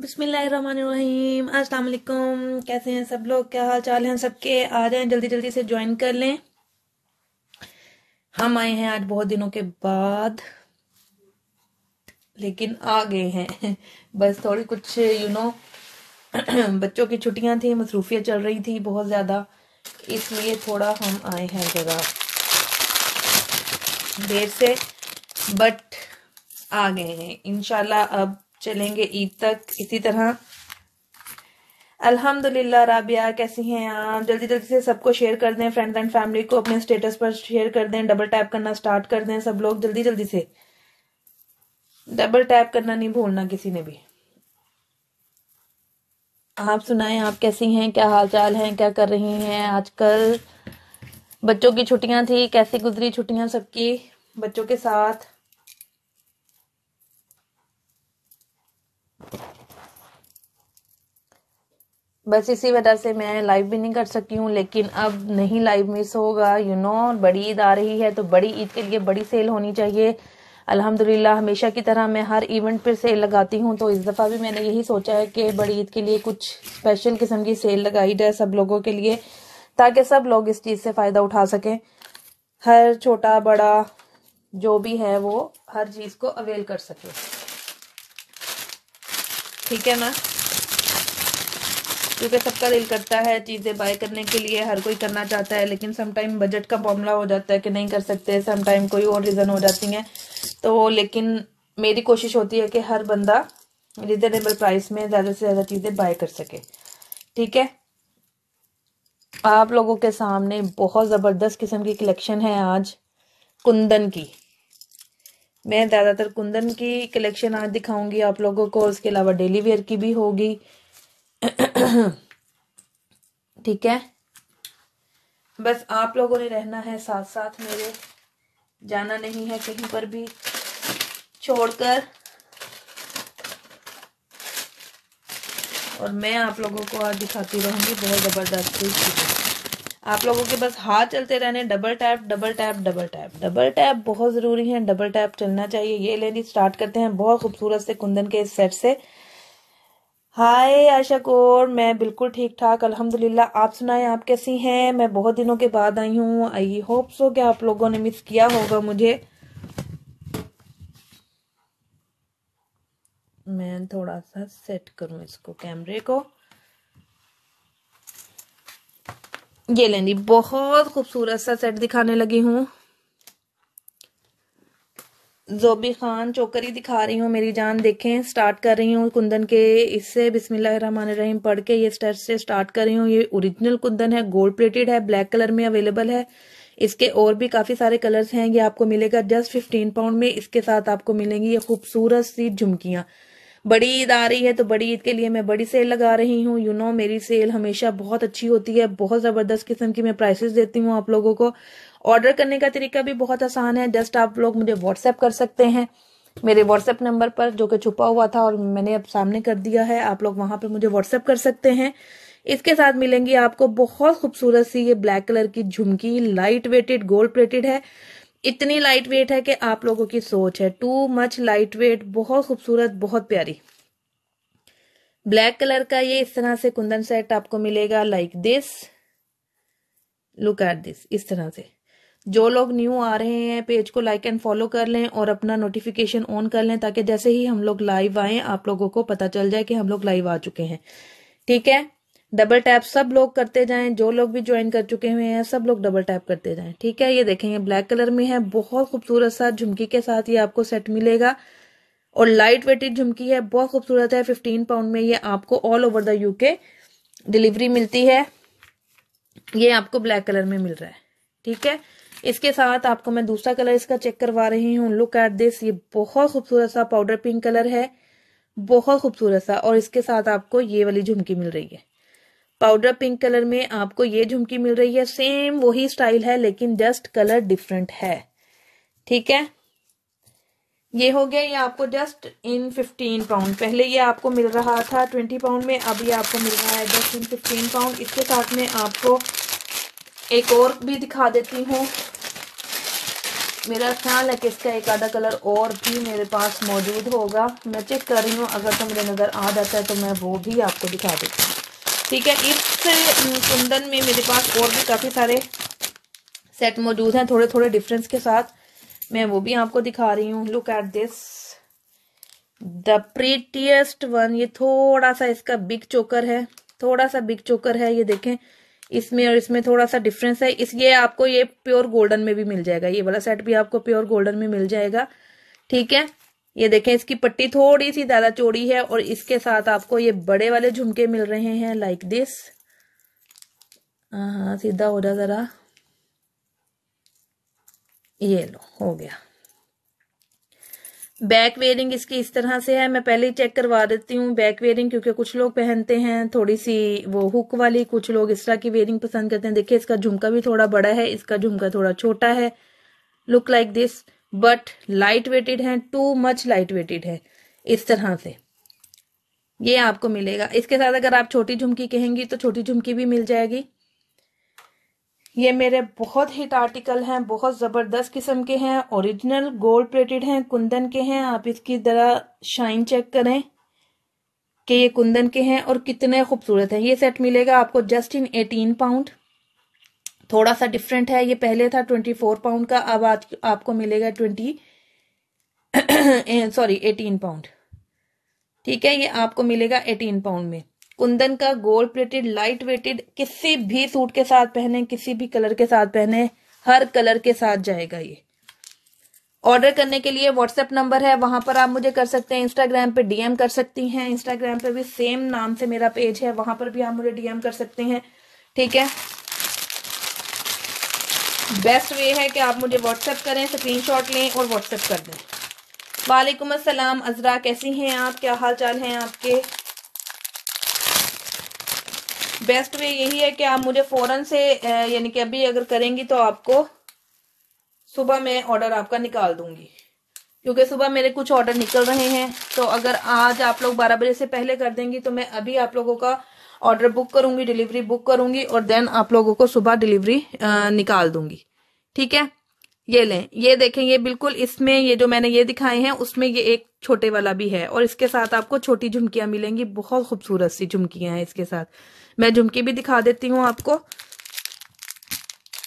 बिस्मिल्लाहिर्रहमानिर्रहीम अस्सलाम वालेकुम कैसे हैं सब लोग क्या हाल चाल हैं सबके आ जाएं जल्दी जल्दी से ज्वाइन कर लें हम आए हैं आज बहुत दिनों के बाद लेकिन आ गए हैं बस थोड़ी कुछ यू नो बच्चों की छुट्टियां थी मसरूफियां चल रही थी बहुत ज़्यादा इसलिए थोड़ा हम आए हैं जगह देर से बट आ गए हैं इनशाला अब चलेंगे ईद तक इसी तरह अल्हम्दुलिल्लाह राबिया कैसी हैं आप जल्दी जल्दी से सबको शेयर कर दें फ्रेंड्स एंड फैमिली को अपने स्टेटस पर शेयर कर दें डबल टैप करना स्टार्ट कर दें सब लोग जल्दी जल्दी से डबल टैप करना नहीं भूलना किसी ने भी आप सुनाएं आप कैसी हैं क्या हालचाल हैं क्या कर रही हैं आजकल बच्चों की छुट्टियां थी कैसी गुजरी छुट्टियां सबकी बच्चों के साथ बस इसी वजह से मैं लाइव भी नहीं कर सकी हूँ लेकिन अब नहीं लाइव मिस होगा यू नो बड़ी ईद आ रही है तो बड़ी ईद के लिए बड़ी सेल होनी चाहिए अल्हम्दुलिल्लाह हमेशा की तरह मैं हर इवेंट पर सेल लगाती हूँ तो इस दफ़ा भी मैंने यही सोचा है कि बड़ी ईद के लिए कुछ स्पेशल किस्म की सेल लगाई जाए सब लोगों के लिए ताकि सब लोग इस चीज़ से फ़ायदा उठा सकें हर छोटा बड़ा जो भी है वो हर चीज़ को अवेल कर सके ठीक है ना क्योंकि सबका दिल करता है चीज़ें बाय करने के लिए हर कोई करना चाहता है लेकिन समटाइम बजट का मामला हो जाता है कि नहीं कर सकते समटाइम कोई और रीज़न हो जाती है तो लेकिन मेरी कोशिश होती है कि हर बंदा रिजनेबल प्राइस में ज़्यादा से ज़्यादा चीज़ें बाय कर सके ठीक है आप लोगों के सामने बहुत ज़बरदस्त किस्म की कलेक्शन है आज कुंदन की मैं ज़्यादातर कुंदन की कलेक्शन आज दिखाऊंगी आप लोगों को उसके अलावा डेली वेयर की भी होगी ठीक है बस आप लोगों ने रहना है साथ साथ मेरे जाना नहीं है कहीं पर भी छोड़कर और मैं आप लोगों को आज दिखाती रहूंगी बहुत ज़बरदस्त आप लोगों के बस हाथ चलते रहने double tap double tap double tap double tap बहुत ज़रूरी है डबल टैप चलना चाहिए ये लेडी स्टार्ट करते हैं बहुत खूबसूरत से कुंदन के इस सेट से हाय आशा कौर मैं बिल्कुल ठीक ठाक अल्हम्दुलिल्लाह आप सुनाएं आप कैसी हैं मैं बहुत दिनों के बाद आई हूँ आई होप सो क्या आप लोगों ने मिस किया होगा मुझे मैं थोड़ा सा सेट करूँ इसको कैमरे को ये लें जी बहुत खूबसूरत सा सेट दिखाने लगी हूँ जोबी खान चोकरी दिखा रही हूँ मेरी जान देखें स्टार्ट कर रही हूँ कुंदन के इससे बिस्मिल्लाहिर्रहमानिर्रहीम पढ़ के ये स्टेट से स्टार्ट कर रही हूँ ये ओरिजिनल कुंदन है गोल्ड प्लेटेड है ब्लैक कलर में अवेलेबल है इसके और भी काफ़ी सारे कलर्स हैं ये आपको मिलेगा जस्ट फिफ्टीन पाउंड में इसके साथ आपको मिलेंगी ये खूबसूरत सी झुमकियाँ बड़ी ईद आ रही है तो बड़ी ईद के लिए मैं बड़ी सेल लगा रही हूँ यू नो मेरी सेल हमेशा बहुत अच्छी होती है बहुत ज़बरदस्त किस्म की मैं प्राइसेस देती हूँ आप लोगों को ऑर्डर करने का तरीका भी बहुत आसान है जस्ट आप लोग मुझे व्हाट्सएप कर सकते हैं मेरे व्हाट्सएप नंबर पर जो कि छुपा हुआ था और मैंने अब सामने कर दिया है आप लोग वहां पर मुझे व्हाट्सएप कर सकते हैं इसके साथ मिलेंगी आपको बहुत खूबसूरत सी ये ब्लैक कलर की झुमकी लाइट वेटेड गोल्ड प्लेटेड है इतनी लाइट वेट है कि आप लोगों की सोच है टू मच लाइट वेट बहुत खूबसूरत बहुत प्यारी ब्लैक कलर का ये इस तरह से कुंदन सेट आपको मिलेगा like this look at this इस तरह से जो लोग न्यू आ रहे हैं पेज को लाइक एंड फॉलो कर लें और अपना नोटिफिकेशन ऑन कर लें ताकि जैसे ही हम लोग लाइव आए आप लोगों को पता चल जाए कि हम लोग लाइव आ चुके हैं ठीक है डबल टैप सब लोग करते जाएं जो लोग भी ज्वाइन कर चुके हुए हैं सब लोग डबल टैप करते जाएं ठीक है ये देखें ये ब्लैक कलर में है बहुत खूबसूरत सा झुमकी के साथ ये आपको सेट मिलेगा और लाइट वेटेड झुमकी है बहुत खूबसूरत है फिफ्टीन पाउंड में ये आपको all over the UK delivery मिलती है ये आपको ब्लैक कलर में मिल रहा है ठीक है इसके साथ आपको मैं दूसरा कलर इसका चेक करवा रही हूँ लुक एट दिस ये बहुत खूबसूरत सा पाउडर पिंक कलर है बहुत खूबसूरत सा और इसके साथ आपको ये वाली झुमकी मिल रही है पाउडर पिंक कलर में आपको ये झुमकी मिल रही है सेम वही स्टाइल है लेकिन जस्ट कलर डिफरेंट है ठीक है ये हो गया ये आपको जस्ट इन फिफ्टीन पाउंड पहले ये आपको मिल रहा था ट्वेंटी पाउंड में अब ये आपको मिल रहा है जस्ट इन फिफ्टीन पाउंड इसके साथ में आपको एक और भी दिखा देती हूँ मेरा ख्याल है कि इसका एक आधा कलर और भी मेरे पास मौजूद होगा मैं चेक कर रही हूँ अगर तो मुझे नज़र आ जाता है तो मैं वो भी आपको दिखा देती हूँ ठीक है इस कुंदन में मेरे पास और भी काफ़ी सारे सेट मौजूद हैं थोड़े थोड़े डिफरेंस के साथ मैं वो भी आपको दिखा रही हूँ look at this the prettiest one ये थोड़ा सा इसका बिग चोकर है थोड़ा सा बिग चोकर है ये देखें इसमें और इसमें थोड़ा सा डिफरेंस है इसलिए आपको ये प्योर गोल्डन में भी मिल जाएगा ये वाला सेट भी आपको प्योर गोल्डन में मिल जाएगा ठीक है ये देखें इसकी पट्टी थोड़ी सी ज़्यादा चौड़ी है और इसके साथ आपको ये बड़े वाले झुमके मिल रहे हैं लाइक दिस हाँ सीधा हो जा ज़रा ये लो हो गया बैक वेयरिंग इसकी इस तरह से है मैं पहले ही चेक करवा देती हूँ बैक वेयरिंग क्योंकि कुछ लोग पहनते हैं थोड़ी सी वो हुक वाली कुछ लोग इस तरह की वेयरिंग पसंद करते हैं देखिए इसका झुमका भी थोड़ा बड़ा है इसका झुमका थोड़ा छोटा है look like this but light weighted है टू मच लाइट वेटेड है इस तरह से ये आपको मिलेगा इसके साथ अगर आप छोटी झुमकी कहेंगी तो छोटी झुमकी भी मिल जाएगी ये मेरे बहुत हिट आर्टिकल हैं बहुत ज़बरदस्त किस्म के हैं ओरिजिनल गोल्ड प्लेटेड हैं कुंदन के हैं आप इसकी ज़रा शाइन चेक करें कि ये कुंदन के हैं और कितने खूबसूरत हैं ये सेट मिलेगा आपको जस्ट इन एटीन पाउंड थोड़ा सा डिफरेंट है ये पहले था ट्वेंटी फोर पाउंड का अब आज आपको मिलेगा ट्वेंटी सॉरी एटीन पाउंड ठीक है ये आपको मिलेगा एटीन पाउंड में कुंदन का गोल्ड प्लेटेड लाइट वेटेड किसी भी सूट के साथ पहने किसी भी कलर के साथ पहने हर कलर के साथ जाएगा ये ऑर्डर करने के लिए व्हाट्सएप नंबर है वहां पर आप मुझे कर सकते हैं इंस्टाग्राम पे डीएम कर सकती हैं इंस्टाग्राम पे भी सेम नाम से मेरा पेज है वहां पर भी आप मुझे डीएम कर सकते हैं ठीक है बेस्ट वे है कि आप मुझे व्हाट्सएप करें शॉट लें और व्हाट्सएप कर दें वालेकुम अस्सलाम अजरा कैसी हैं आप क्या हाल चाल हैं आपके बेस्ट वे यही है कि आप मुझे फ़ौरन से यानी कि अभी अगर करेंगी तो आपको सुबह मैं ऑर्डर आपका निकाल दूंगी क्योंकि सुबह मेरे कुछ ऑर्डर निकल रहे हैं तो अगर आज आप लोग बारह बजे से पहले कर देंगी तो मैं अभी आप लोगों का ऑर्डर बुक करूंगी डिलीवरी बुक करूंगी और देन आप लोगों को सुबह डिलीवरी निकाल दूंगी ठीक है ये लें ये देखें ये बिल्कुल इसमें ये जो मैंने ये दिखाए हैं उसमें ये एक छोटे वाला भी है और इसके साथ आपको छोटी झुमकियां मिलेंगी बहुत खूबसूरत सी झुमकियां हैं इसके साथ मैं झुमकी भी दिखा देती हूँ आपको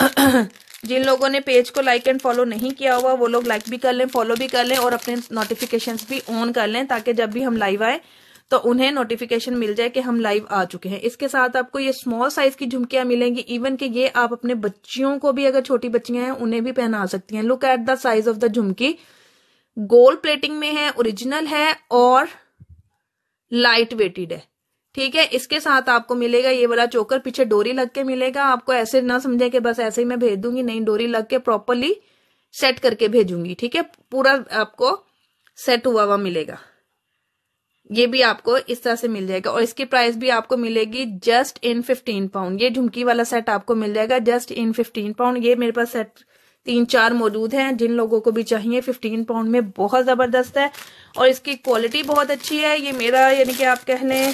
जिन लोगों ने पेज को लाइक एंड फॉलो नहीं किया हुआ वो लोग लाइक भी कर लें फॉलो भी कर लें और अपने नोटिफिकेशंस भी ऑन कर लें ताकि जब भी हम लाइव आए तो उन्हें नोटिफिकेशन मिल जाए कि हम लाइव आ चुके हैं इसके साथ आपको ये स्मॉल साइज की झुमकियां मिलेंगी इवन कि ये आप अपने बच्चियों को भी अगर छोटी बच्चियां हैं उन्हें भी पहना सकती हैं look at the size of the झुमकी गोल्ड प्लेटिंग में है ओरिजिनल है और लाइट वेटेड है ठीक है इसके साथ आपको मिलेगा ये वाला चोकर पीछे डोरी लग के मिलेगा आपको ऐसे ना समझे कि बस ऐसे ही मैं भेज दूंगी नहीं डोरी लग के प्रॉपरली सेट करके भेजूंगी ठीक है पूरा आपको सेट हुआ हुआ मिलेगा ये भी आपको इस तरह से मिल जाएगा और इसकी प्राइस भी आपको मिलेगी जस्ट इन फिफ्टीन पाउंड ये झुमकी वाला सेट आपको मिल जाएगा जस्ट इन फिफ्टीन पाउंड ये मेरे पास सेट तीन चार मौजूद हैं जिन लोगों को भी चाहिए फिफ्टीन पाउंड में बहुत ज़बरदस्त है और इसकी क्वालिटी बहुत अच्छी है ये मेरा यानी कि आप कह लें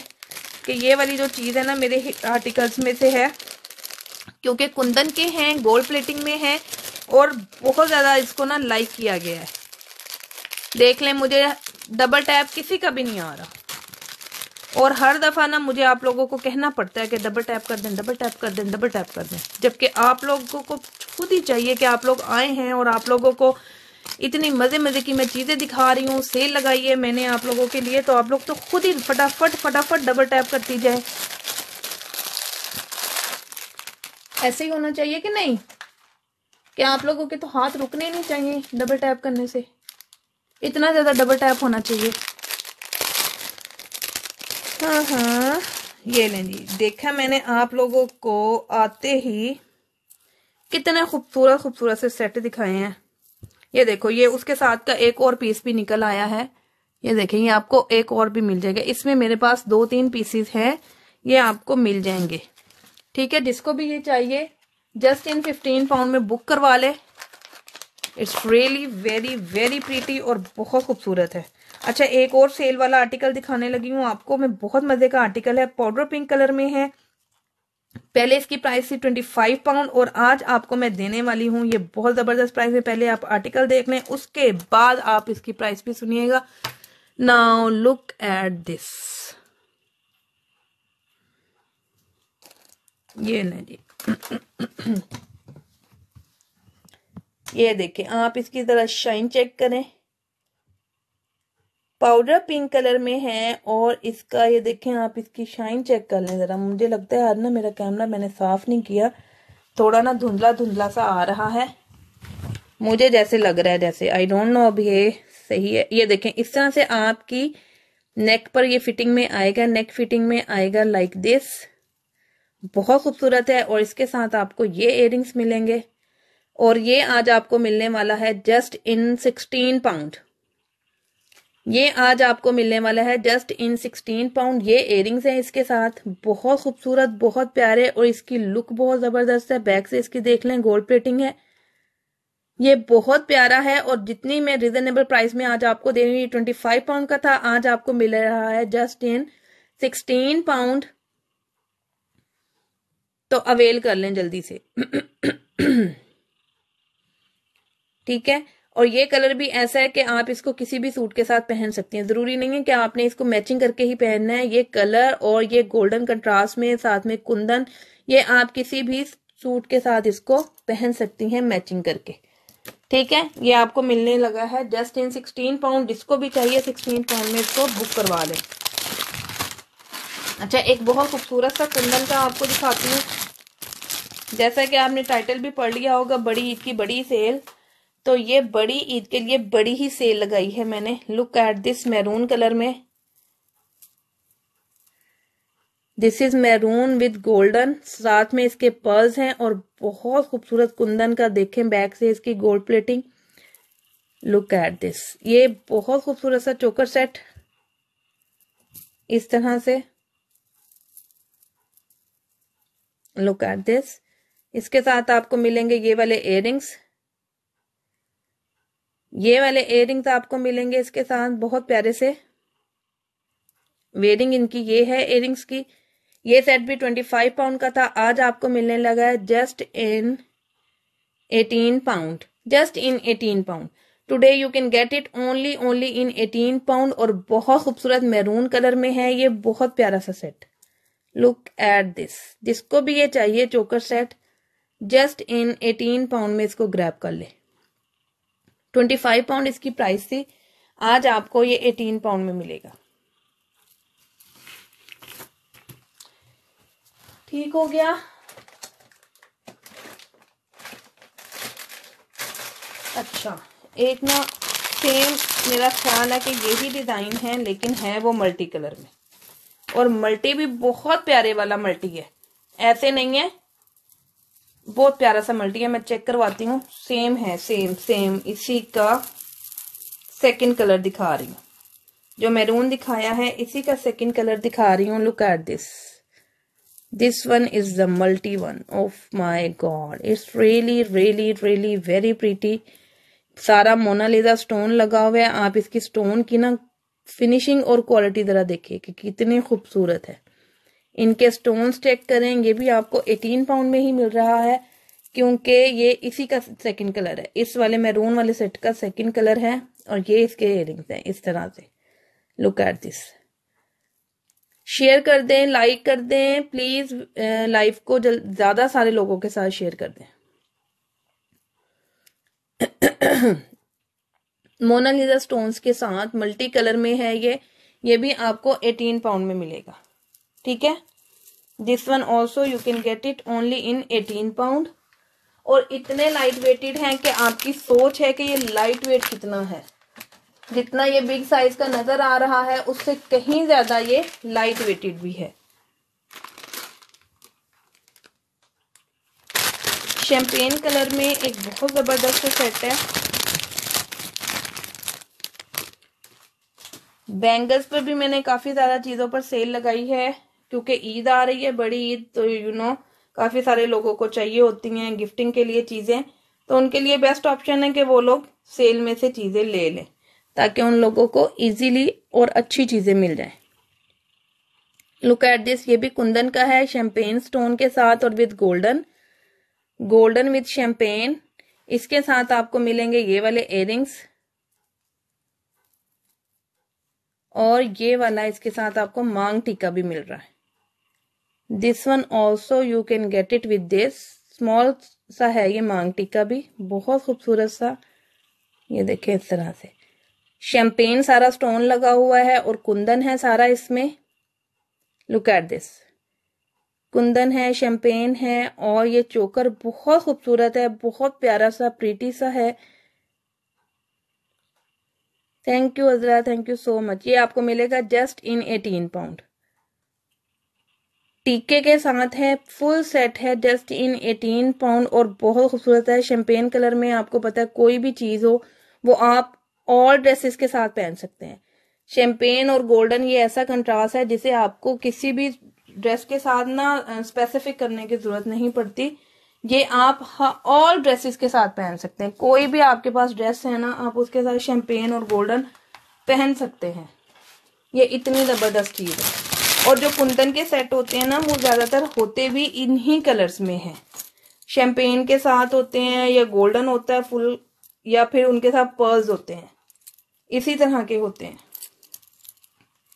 कि ये वाली जो चीज़ है ना मेरे आर्टिकल्स में से है क्योंकि कुंदन के हैं गोल्ड प्लेटिंग में है और बहुत ज़्यादा इसको ना लाइक किया गया है देख लें मुझे डबल टैप किसी का भी नहीं आ रहा और हर दफ़ा ना मुझे आप लोगों को कहना पड़ता है कि डबल टैप कर दें डबल टैप कर दें डबल टैप कर दें जबकि आप लोगों को खुद ही चाहिए कि आप लोग आए हैं और आप लोगों को इतनी मज़े मज़े की मैं चीज़ें दिखा रही हूँ सेल लगाई है मैंने आप लोगों के लिए तो आप लोग तो खुद ही फटाफट फटाफट डबल टैप करती जाए ऐसे ही होना चाहिए कि नहीं क्या आप लोगों के तो हाथ रुकने नहीं चाहिए डबल टैप करने से इतना ज़्यादा डबल टैप होना चाहिए हाँ हाँ ये लें जी देखा मैंने आप लोगों को आते ही कितने खूबसूरत खूबसूरत से सेट दिखाए हैं ये देखो ये उसके साथ का एक और पीस भी निकल आया है ये देखें ये आपको एक और भी मिल जाएगा इसमें मेरे पास दो तीन पीसेस हैं ये आपको मिल जाएंगे ठीक है जिसको भी ये चाहिए जस्ट इन फिफ्टीन पाउंड में बुक करवा ले it's really very very pretty और बहुत खूबसूरत है अच्छा एक और सेल वाला आर्टिकल दिखाने लगी हूँ आपको मैं बहुत मजे का आर्टिकल है पाउडर पिंक कलर में है पहले इसकी प्राइस थी ट्वेंटी फाइव पाउंड और आज आपको मैं देने वाली हूँ ये बहुत ज़बरदस्त प्राइस है पहले आप आर्टिकल देख लें उसके बाद आप इसकी प्राइस भी सुनिएगा नाउ लुक एट दिस ये नहीं जी ये देखें आप इसकी ज़रा शाइन चेक करें पाउडर पिंक कलर में है और इसका ये देखें आप इसकी शाइन चेक कर लें ज़रा मुझे लगता है आज ना मेरा कैमरा मैंने साफ़ नहीं किया थोड़ा ना धुंधला धुंधला सा आ रहा है मुझे जैसे लग रहा है जैसे आई डोंट नो अब ये सही है ये देखें इस तरह से आपकी नेक पर ये फिटिंग में आएगा नेक फिटिंग में आएगा लाइक दिस बहुत खूबसूरत है और इसके साथ आपको ये इयरिंग्स मिलेंगे और ये आज आपको मिलने वाला है जस्ट इन सिक्सटीन पाउंड ये आज आपको मिलने वाला है जस्ट इन सिक्सटीन पाउंड ये इयरिंग्स हैं इसके साथ बहुत खूबसूरत बहुत प्यारे और इसकी लुक बहुत जबरदस्त है बैक से इसकी देख लें गोल्ड प्लेटिंग है ये बहुत प्यारा है और जितनी मैं रिजनेबल प्राइस में आज आपको दे रही हूँ ट्वेंटी फाइव पाउंड का था आज आपको मिल रहा है जस्ट इन सिक्सटीन पाउंड तो अवेल कर लें जल्दी से ठीक है और ये कलर भी ऐसा है कि आप इसको किसी भी सूट के साथ पहन सकती हैं जरूरी नहीं है कि आपने इसको मैचिंग करके ही पहनना है ये कलर और ये गोल्डन कंट्रास्ट में साथ में कुंदन ये आप किसी भी सूट के साथ इसको पहन सकती हैं मैचिंग करके ठीक है ये आपको मिलने लगा है जस्ट इन सिक्सटीन पाउंड जिसको भी चाहिए सिक्सटीन पाउंड में इसको बुक करवा लें अच्छा एक बहुत खूबसूरत सा कुंदन का आपको दिखाती हूँ जैसा कि आपने टाइटल भी पढ़ लिया होगा बड़ी ईद की बड़ी सेल तो ये बड़ी ईद के लिए बड़ी ही सेल लगाई है मैंने look at this maroon colour में this is maroon with golden साथ में इसके पर्ल्स हैं और बहुत खूबसूरत कुंदन का देखें बैक से इसकी gold plating look at this ये बहुत खूबसूरत सा चोकर सेट इस तरह से लुक एट दिस इसके साथ आपको मिलेंगे ये वाले इयर ये वाले एयरिंग्स आपको मिलेंगे इसके साथ बहुत प्यारे से वेयरिंग इनकी ये है एयरिंग्स की ये सेट भी ट्वेंटी फाइव पाउंड का था आज आपको मिलने लगा है just in eighteen pound just in eighteen pound today you can get it only only in eighteen pound और बहुत खूबसूरत मैरून कलर में है ये बहुत प्यारा सा सेट लुक एट दिस जिसको भी ये चाहिए choker set just in eighteen pound में इसको ग्रैप कर ले ट्वेंटी फाइव पाउंड इसकी प्राइस थी आज आपको ये एटीन पाउंड में मिलेगा ठीक हो गया अच्छा एक ना सेम मेरा ख्याल है कि यही डिज़ाइन है लेकिन है वो मल्टी कलर में और मल्टी भी बहुत प्यारे वाला मल्टी है ऐसे नहीं है बहुत प्यारा सा मल्टी है मैं चेक करवाती हूँ सेम है सेम सेम इसी का सेकंड कलर दिखा रही हूँ जो मैरून दिखाया है इसी का सेकंड कलर दिखा रही हूँ look at this this one is the multi one oh my god it's really really really very pretty सारा मोनालिजा स्टोन लगा हुआ है आप इसकी स्टोन की ना फिनिशिंग और क्वालिटी जरा देखिए कि कितनी खूबसूरत है इनके स्टोन्स चेक करें ये भी आपको 18 पाउंड में ही मिल रहा है क्योंकि ये इसी का सेकंड कलर है इस वाले मैरून वाले सेट का सेकंड कलर है और ये इसके इयर हैं इस तरह से लुक एट दिस शेयर कर दें लाइक कर दें प्लीज लाइफ को ज्यादा सारे लोगों के साथ शेयर कर दें मोनालिजा स्टोन्स के साथ मल्टी कलर में है ये ये भी आपको 18 पाउंड में मिलेगा ठीक है this one also you can get it only in eighteen pound और इतने लाइट वेटेड हैं कि आपकी सोच है कि ये लाइट वेट कितना है जितना ये बिग साइज का नजर आ रहा है उससे कहीं ज्यादा ये लाइट वेटेड भी है शैम्पेन कलर में एक बहुत ज़बरदस्त सेट है बैंगल्स पर भी मैंने काफ़ी ज़्यादा चीज़ों पर सेल लगाई है क्योंकि ईद आ रही है बड़ी ईद तो यू नो काफ़ी सारे लोगों को चाहिए होती हैं गिफ्टिंग के लिए चीज़ें तो उनके लिए बेस्ट ऑप्शन है कि वो लोग सेल में से चीज़ें ले लें ताकि उन लोगों को इजीली और अच्छी चीज़ें मिल जाए लुक एट दिस ये भी कुंदन का है शैम्पेन स्टोन के साथ और with golden golden with champagne इसके साथ आपको मिलेंगे ये वाले एयरिंग्स और ये वाला इसके साथ आपको मांग टीका भी मिल रहा है this one also you can get it with this small सा है ये मांग टिक्का भी बहुत खूबसूरत सा ये देखें इस तरह से शैम्पेन सारा स्टोन लगा हुआ है और कुंदन है सारा इसमें लुक एट दिस कुंदन है शैम्पेन है और ये चोकर बहुत खूबसूरत है बहुत प्यारा सा प्रीटी सा है thank you Azra thank you so much ये आपको मिलेगा जस्ट इन एटीन पाउंड टीके के साथ है फुल सेट है जस्ट इन एटीन पाउंड और बहुत खूबसूरत है शैम्पेन कलर में आपको पता है कोई भी चीज़ हो वो आप और ड्रेसेस के साथ पहन सकते हैं शैम्पेन और गोल्डन ये ऐसा कंट्रास्ट है जिसे आपको किसी भी ड्रेस के साथ ना स्पेसिफिक करने की जरूरत नहीं पड़ती ये आप ऑल ड्रेसेस के साथ पहन सकते हैं कोई भी आपके पास ड्रेस है ना आप उसके साथ शैम्पेन और गोल्डन पहन सकते हैं ये इतनी ज़बरदस्त चीज़ है और जो कुंदन के सेट होते हैं ना वो ज़्यादातर होते भी इन्हीं कलर्स में हैं शैम्पेन के साथ होते हैं या गोल्डन होता है फुल या फिर उनके साथ पर्ल्स होते हैं इसी तरह के होते हैं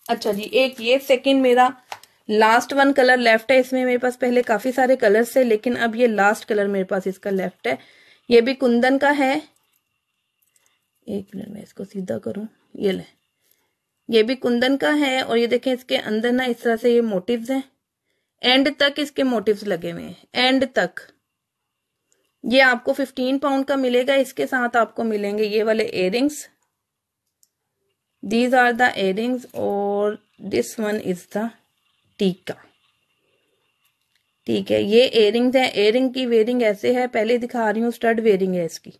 अच्छा जी एक ये सेकंड मेरा लास्ट वन कलर लेफ्ट है इसमें मेरे पास पहले काफ़ी सारे कलर्स थे लेकिन अब ये लास्ट कलर मेरे पास इसका लेफ्ट है ये भी कुंदन का है एक मिनट मैं इसको सीधा करूं ये लें ये भी कुंदन का है और ये देखें इसके अंदर ना इस तरह से ये मोटिव्स हैं एंड तक इसके मोटिव्स लगे हुए हैं एंड तक ये आपको फिफ्टीन पाउंड का मिलेगा इसके साथ आपको मिलेंगे ये वाले earrings these are the earrings और this one is the tikka ठीक है ये एयरिंग्स है एयरिंग की वेयरिंग ऐसे है पहले दिखा रही हूँ स्टड वेयरिंग है इसकी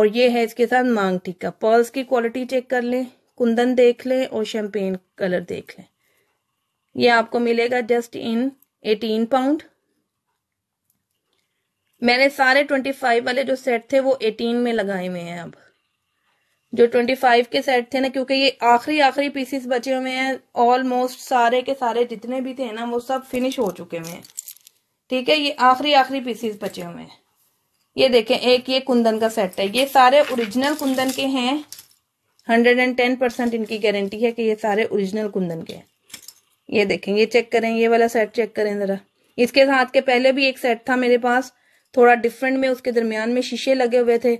और ये है इसके साथ मांग टीका पर्ल्स की क्वालिटी चेक कर लें कुंदन देख लें और शैम्पेन कलर देख लें ये आपको मिलेगा जस्ट इन एटीन पाउंड मैंने सारे ट्वेंटी फाइव वाले जो सेट थे वो एटीन में लगाए हुए हैं अब जो ट्वेंटी फाइव के सेट थे ना क्योंकि ये आखिरी आखिरी पीसेस बचे हुए हैं ऑलमोस्ट सारे के सारे जितने भी थे ना वो सब फिनिश हो चुके हुए हैं ठीक है ये आखिरी आखिरी पीसेस बचे हुए हैं ये देखें एक ये कुंदन का सेट है ये सारे ओरिजिनल कुंदन के हैं हंड्रेड एंड टेन परसेंट इनकी गारंटी है कि ये सारे ओरिजिनल कुंदन के हैं ये देखें ये चेक करें ये वाला सेट चेक करें ज़रा इसके साथ के पहले भी एक सेट था मेरे पास थोड़ा डिफरेंट में उसके दरमियान में शीशे लगे हुए थे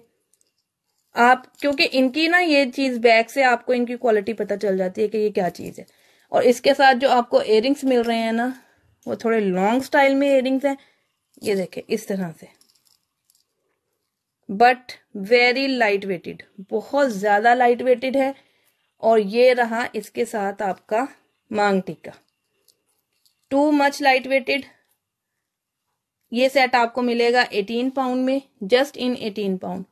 आप क्योंकि इनकी ना ये चीज़ बैग से आपको इनकी क्वालिटी पता चल जाती है कि ये क्या चीज़ है और इसके साथ जो आपको एयरिंग्स मिल रहे हैं ना वो थोड़े लॉन्ग स्टाइल में एयरिंग्स हैं ये देखें इस तरह से बट वेरी लाइट वेटेड बहुत ज़्यादा लाइट वेटेड है और ये रहा इसके साथ आपका मांग टीका टू मच लाइट वेटेड ये सेट आपको मिलेगा 18 पाउंड में जस्ट इन 18 पाउंड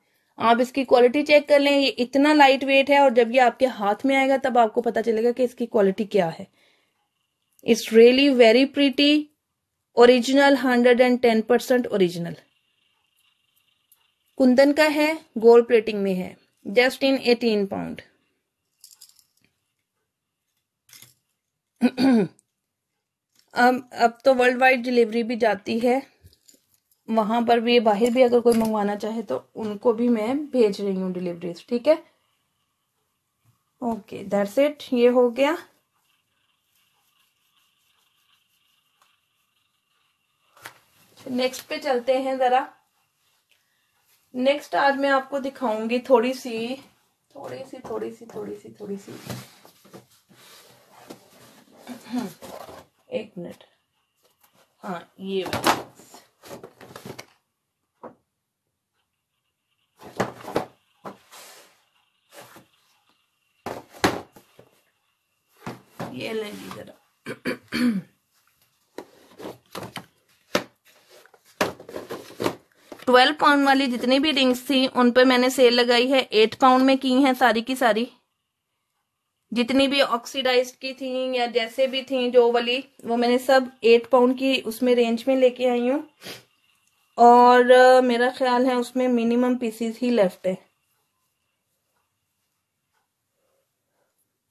आप इसकी क्वालिटी चेक कर लें ये इतना लाइट वेट है और जब ये आपके हाथ में आएगा तब आपको पता चलेगा कि इसकी क्वालिटी क्या है it's really very pretty original 110 percent original kundan का है गोल्ड प्लेटिंग में है जस्ट इन एटीन पाउंड अब अब तो वर्ल्ड वाइड डिलीवरी भी जाती है वहां पर भी बाहर भी अगर कोई मंगवाना चाहे तो उनको भी मैं भेज रही हूँ डिलीवरी ठीक है ओके दैट्स इट ये हो गया नेक्स्ट पे चलते हैं ज़रा नेक्स्ट आज मैं आपको दिखाऊंगी थोड़ी सी थोड़ी सी थोड़ी सी थोड़ी सी थोड़ी सी एक मिनट हाँ ये ये ले जरा ट्वेल्व पाउंड वाली जितनी भी रिंग्स थी उन पे मैंने सेल लगाई है एट पाउंड में की हैं सारी की सारी जितनी भी ऑक्सीडाइज की थी या जैसे भी थी जो वाली वो मैंने सब एट पाउंड की उसमें रेंज में लेके आई हूँ और मेरा ख्याल है उसमें मिनिमम पीसीस ही लेफ्ट है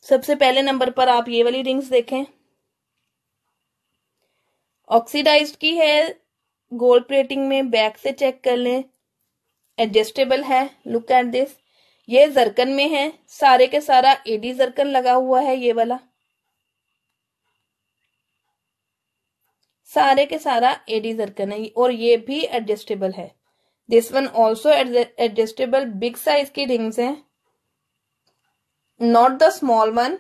सबसे पहले नंबर पर आप ये वाली रिंग्स देखें ऑक्सीडाइज्ड की है गोल्ड प्लेटिंग में बैक से चेक कर लें एडजस्टेबल है लुक एट दिस ये जरकन में है सारे के सारा एडी जरकन लगा हुआ है ये वाला सारे के सारा एडी जरकन है और ये भी एडजस्टेबल है this one also adjustable big size की रिंग्स हैं नॉट द स्मॉल वन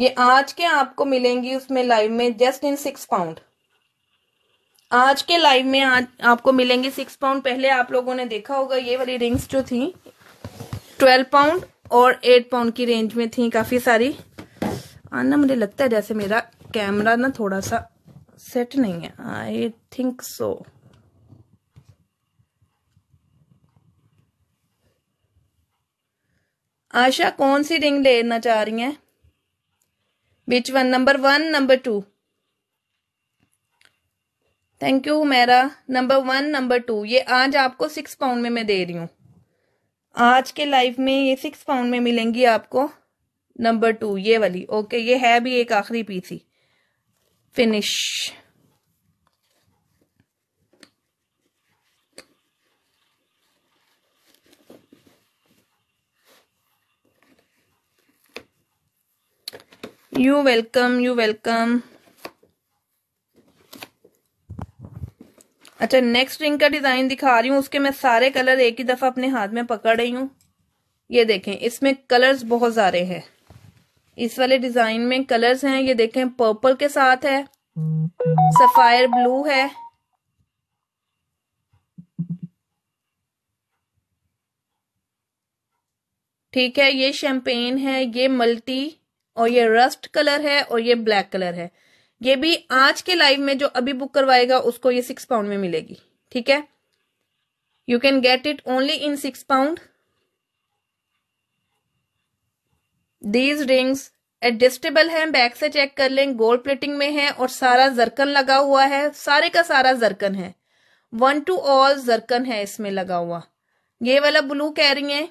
ये आज के आपको मिलेंगी उसमें लाइव में जस्ट इन सिक्स पाउंड आज के लाइव में आज आपको मिलेंगे सिक्स पाउंड पहले आप लोगों ने देखा होगा ये वाली रिंग्स जो थी ट्वेल्व पाउंड और एट पाउंड की रेंज में थी काफी सारी आना मुझे लगता है जैसे मेरा कैमरा ना थोड़ा सा सेट नहीं है आई थिंक सो आशा कौन सी रिंग लेना चाह रही है which one number one number two thank you मेरा नंबर वन नंबर टू ये आज आपको सिक्स पाउंड में मैं दे रही हूँ आज के लाइफ में ये सिक्स पाउंड में मिलेंगी आपको नंबर टू ये वाली ओके ये है भी एक आखिरी पीस ही finish you welcome you welcome अच्छा नेक्स्ट रिंग का डिजाइन दिखा रही हूँ उसके मैं सारे कलर एक ही दफा अपने हाथ में पकड़ रही हूँ ये देखें इसमें कलर्स बहुत सारे हैं इस वाले डिजाइन में कलर्स हैं ये देखें पर्पल के साथ है सफायर ब्लू है ठीक है ये शैम्पेन है ये मल्टी और ये रस्ट कलर है और ये ब्लैक कलर है ये भी आज के लाइव में जो अभी बुक करवाएगा उसको ये सिक्स पाउंड में मिलेगी ठीक है you can get it only in six pound these rings adjustable है बैक से चेक कर लें गोल्ड प्लेटिंग में है और सारा जरकन लगा हुआ है सारे का सारा जरकन है वन टू ऑल जरकन है इसमें लगा हुआ ये वाला ब्लू कह रही है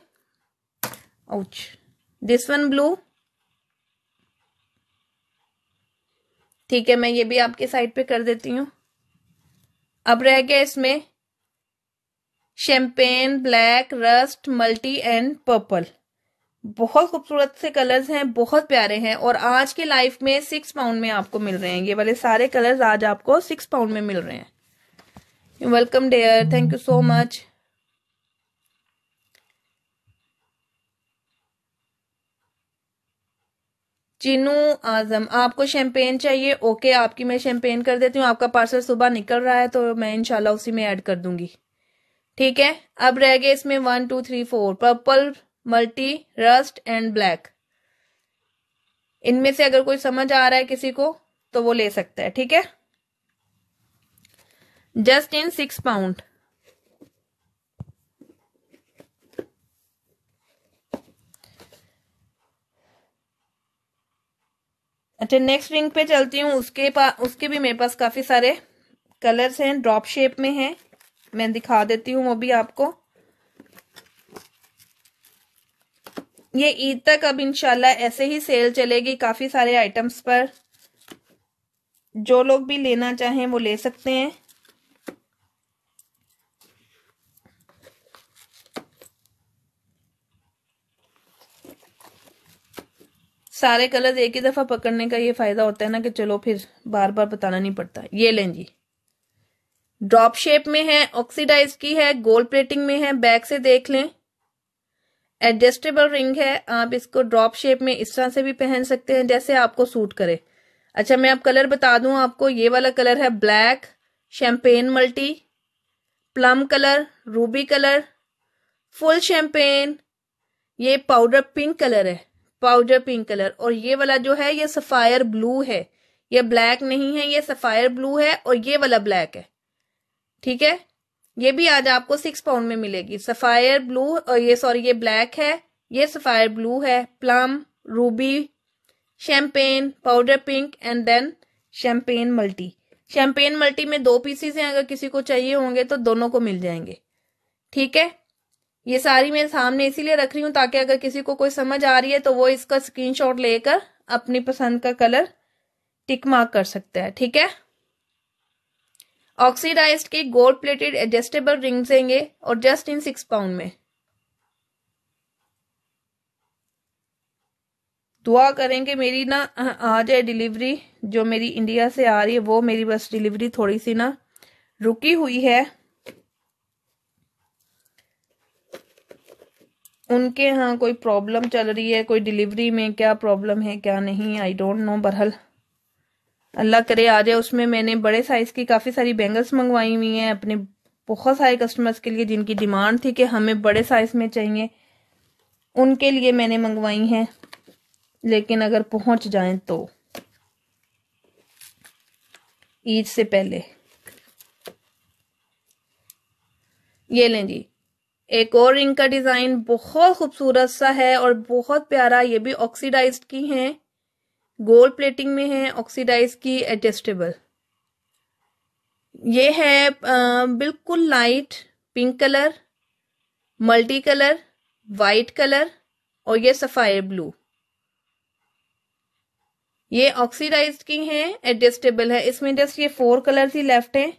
ओच दिस वन ब्लू ठीक है मैं ये भी आपके साइड पे कर देती हूँ अब रह गया इसमें champagne black rust multi and purple बहुत खूबसूरत से कलर्स हैं बहुत प्यारे हैं और आज के लाइफ में सिक्स पाउंड में आपको मिल रहे हैं ये वाले सारे कलर्स आज आपको सिक्स पाउंड में मिल रहे हैं welcome dear thank you so much Cheenu Azam आपको शैम्पेन चाहिए ओके आपकी मैं शैम्पेन कर देती हूँ आपका पार्सल सुबह निकल रहा है तो मैं इनशाला उसी में ऐड कर दूंगी ठीक है अब रह गए इसमें one two three four purple multi rust and black इनमें से अगर कोई समझ आ रहा है किसी को तो वो ले सकता है ठीक है जस्ट इन सिक्स पाउंड अच्छा नेक्स्ट रिंग पे चलती हूँ उसके पास उसके भी मेरे पास काफ़ी सारे कलर्स हैं ड्रॉप शेप में हैं मैं दिखा देती हूँ वो भी आपको ये ईद तक अब इनशाला ऐसे ही सेल चलेगी काफ़ी सारे आइटम्स पर जो लोग भी लेना चाहें वो ले सकते हैं सारे कलर्स एक ही दफा पकड़ने का ये फायदा होता है ना कि चलो फिर बार बार बताना नहीं पड़ता ये लें जी ड्रॉप शेप में है ऑक्सीडाइज की है गोल्ड प्लेटिंग में है बैक से देख लें एडजस्टेबल रिंग है आप इसको ड्रॉप शेप में इस तरह से भी पहन सकते हैं जैसे आपको सूट करे अच्छा मैं आप कलर बता दूं आपको ये वाला कलर है black champagne multi plum colour ruby colour full champagne ये पाउडर पिंक कलर है पाउडर पिंक कलर और ये वाला जो है ये सफायर ब्लू है ये ब्लैक नहीं है ये सफायर ब्लू है और ये वाला ब्लैक है ठीक है ये भी आज आपको सिक्स पाउंड में मिलेगी सफायर ब्लू और ये सॉरी ये ब्लैक है ये सफायर ब्लू है plum ruby champagne powder pink and then champagne multi champagne multi में दो पीसीज हैं अगर किसी को चाहिए होंगे तो दोनों को मिल जाएंगे ठीक है ये सारी मैं सामने इसीलिए रख रही हूँ ताकि अगर किसी को कोई समझ आ रही है तो वो इसका स्क्रीन लेकर अपनी पसंद का कलर टिक मार्क कर सकता है ठीक है ऑक्सीडाइज्ड के गोल्ड प्लेटेड एडजस्टेबल रिंग्स देंगे और जस्ट इन सिक्स पाउंड में दुआ करेंगे मेरी ना आ जाए डिलीवरी जो मेरी इंडिया से आ रही है वो मेरी बस डिलीवरी थोड़ी सी ना रुकी हुई है उनके यहाँ कोई प्रॉब्लम चल रही है कोई डिलीवरी में क्या प्रॉब्लम है क्या नहीं आई डोंट नो बरहल अल्लाह करे आ जाए उसमें मैंने बड़े साइज की काफ़ी सारी बैंगल्स मंगवाई हुई हैं अपने बहुत सारे कस्टमर्स के लिए जिनकी डिमांड थी कि हमें बड़े साइज में चाहिए उनके लिए मैंने मंगवाई हैं लेकिन अगर पहुंच जाए तो ईद से पहले ये लें जी एक और रिंग का डिजाइन बहुत खूबसूरत सा है और बहुत प्यारा ये भी ऑक्सीडाइज की है गोल्ड प्लेटिंग में है ऑक्सीडाइज की एडजस्टेबल ये है बिल्कुल light pink colour multi colour white colour और ये सफायर ब्लू ये ऑक्सीडाइज की है एडजस्टेबल है इसमें जस्ट ये फोर कलर्स ही लेफ्ट हैं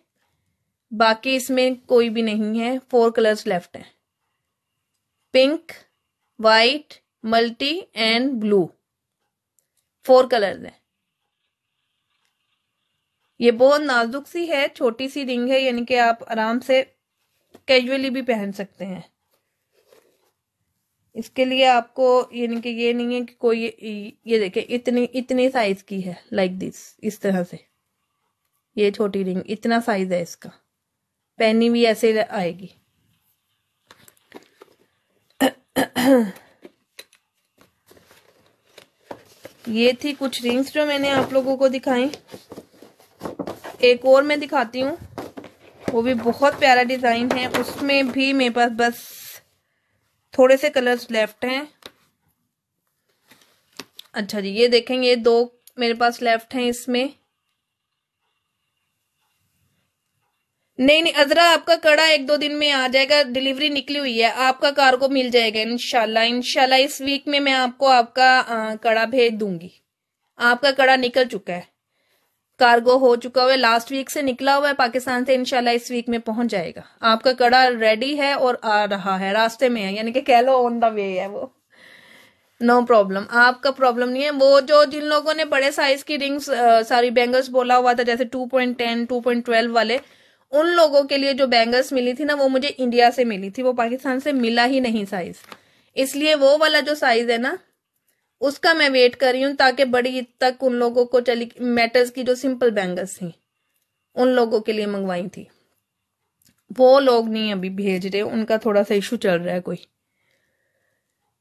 बाकी इसमें कोई भी नहीं है फोर कलर्स लेफ्ट हैं pink white multi and blue four colour है ये बहुत नाजुक सी है छोटी सी रिंग है यानी कि आप आराम से कैजुअली भी पहन सकते हैं इसके लिए आपको यानी कि ये नहीं है कि कोई ये, ये देखे इतनी इतनी साइज की है लाइक दिस इस तरह से ये छोटी रिंग इतना साइज है इसका पहनी भी ऐसे आएगी ये थी कुछ रिंग्स जो मैंने आप लोगों को दिखाई एक और मैं दिखाती हूँ वो भी बहुत प्यारा डिज़ाइन है उसमें भी मेरे पास बस थोड़े से कलर्स लेफ्ट हैं अच्छा जी ये देखेंगे दो मेरे पास लेफ्ट हैं इसमें नहीं नहीं अजरा आपका कड़ा एक दो दिन में आ जाएगा डिलीवरी निकली हुई है आपका कार को मिल जाएगा इनशाला इनशाला इस वीक में मैं आपको आपका आ, कड़ा भेज दूंगी आपका कड़ा निकल चुका है कार्गो हो चुका हुआ है लास्ट वीक से निकला हुआ है पाकिस्तान से इनशाला इस वीक में पहुंच जाएगा आपका कड़ा रेडी है और आ रहा है रास्ते में है यानी कि कह लो ऑन द वे है वो नो no प्रॉब्लम आपका प्रॉब्लम नहीं है वो जो जिन लोगों ने बड़े साइज की रिंग्स सॉरी सारी बैंगल्स बोला हुआ था जैसे 2.10 2.12 वाले उन लोगों के लिए जो बैंगल्स मिली थी ना वो मुझे इंडिया से मिली थी वो पाकिस्तान से मिला ही नहीं साइज इसलिए वो वाला जो साइज है ना उसका मैं वेट कर रही हूँ ताकि बड़ी तक उन लोगों को चली मेटल्स की जो सिंपल बैंगल्स थी उन लोगों के लिए मंगवाई थी वो लोग नहीं अभी भेज रहे उनका थोड़ा सा इशू चल रहा है कोई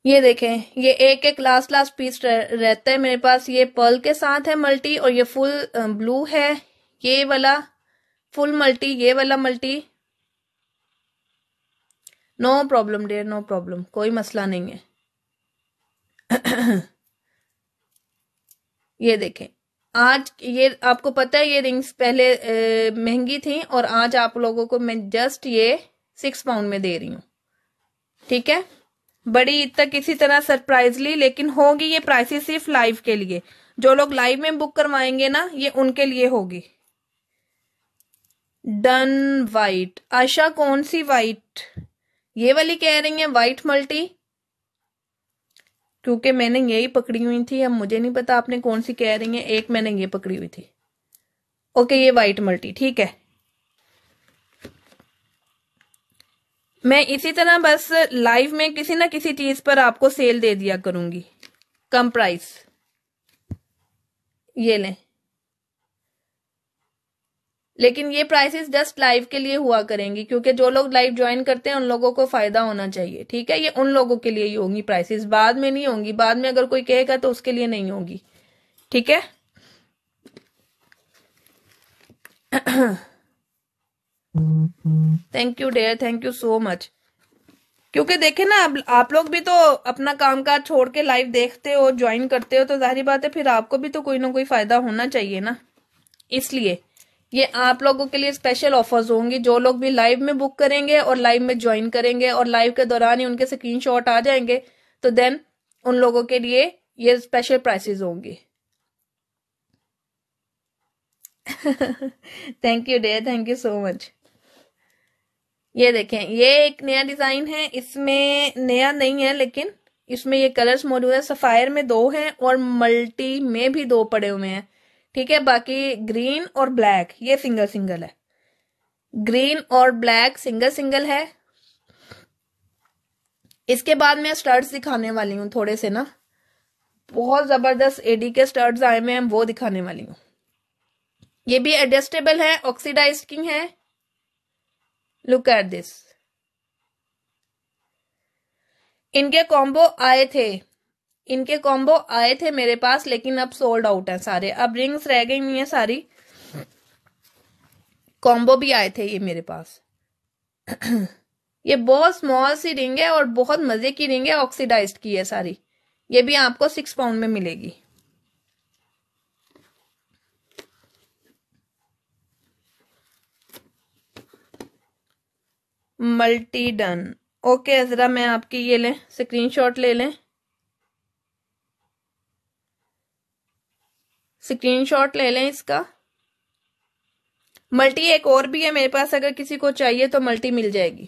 ये देखें ये एक एक लास्ट लास्ट पीस रह, रहता है मेरे पास ये पर्ल के साथ है मल्टी और ये फुल ब्लू है ये वाला फुल मल्टी ये वाला multi no problem dear no problem कोई मसला नहीं है ये देखें आज ये आपको पता है ये रिंग्स पहले महंगी थी और आज आप लोगों को मैं जस्ट ये सिक्स पाउंड में दे रही हूं ठीक है बड़ी ईद तक इसी तरह सरप्राइजली लेकिन होगी ये प्राइसेस सिर्फ लाइव के लिए जो लोग लाइव में बुक करवाएंगे ना ये उनके लिए होगी डन वाइट आशा कौन सी वाइट ये वाली कह रही है वाइट मल्टी क्योंकि मैंने यही पकड़ी हुई थी अब मुझे नहीं पता आपने कौन सी कह रही है एक मैंने ये पकड़ी हुई थी ओके ये वाइट मल्टी ठीक है मैं इसी तरह बस लाइव में किसी ना किसी चीज पर आपको सेल दे दिया करूंगी कम प्राइस ये लें लेकिन ये प्राइसेस जस्ट लाइव के लिए हुआ करेंगी क्योंकि जो लोग लाइव ज्वाइन करते हैं उन लोगों को फायदा होना चाहिए ठीक है ये उन लोगों के लिए ही होंगी प्राइसेस बाद में नहीं होंगी बाद में अगर कोई कहेगा तो उसके लिए नहीं होगी ठीक है thank you dear thank you so much क्योंकि देखे ना आप लोग भी तो अपना काम काज छोड़ के लाइव देखते हो ज्वाइन करते हो तो जाहिर बात है फिर आपको भी तो कोई ना कोई फायदा होना चाहिए ना इसलिए ये आप लोगों के लिए स्पेशल ऑफर्स होंगे जो लोग भी लाइव में बुक करेंगे और लाइव में ज्वाइन करेंगे और लाइव के दौरान ही उनके स्क्रीन आ जाएंगे तो देन उन लोगों के लिए ये स्पेशल प्राइसेस होंगे thank you dear thank you so much ये देखें ये एक नया डिजाइन है इसमें नया नहीं है लेकिन इसमें ये कलर्स मौजूद है सफायर में दो हैं और मल्टी में भी दो पड़े हुए हैं ठीक है बाकी ग्रीन और ब्लैक ये सिंगल सिंगल है ग्रीन और ब्लैक सिंगल सिंगल है इसके बाद मैं स्टर्ट्स दिखाने वाली हूँ थोड़े से ना बहुत जबरदस्त एडी के स्टर्ट्स आए हुए हैं वो दिखाने वाली हूँ ये भी एडजस्टेबल है ऑक्सीडाइज किंग है लुक एट दिस इनके कॉम्बो आए थे इनके कॉम्बो आए थे मेरे पास लेकिन अब सोल्ड आउट है सारे अब रिंग्स रह गई हुई है सारी कॉम्बो भी आए थे ये मेरे पास ये बहुत स्मॉल सी रिंग है और बहुत मजे की रिंग है ऑक्सीडाइज्ड की है सारी ये भी आपको सिक्स पाउंड में मिलेगी मल्टी डन ओके जरा मैं आपकी ये लें स्क्रीनशॉट ले लें स्क्रीनशॉट ले लें इसका मल्टी एक और भी है मेरे पास अगर किसी को चाहिए तो मल्टी मिल जाएगी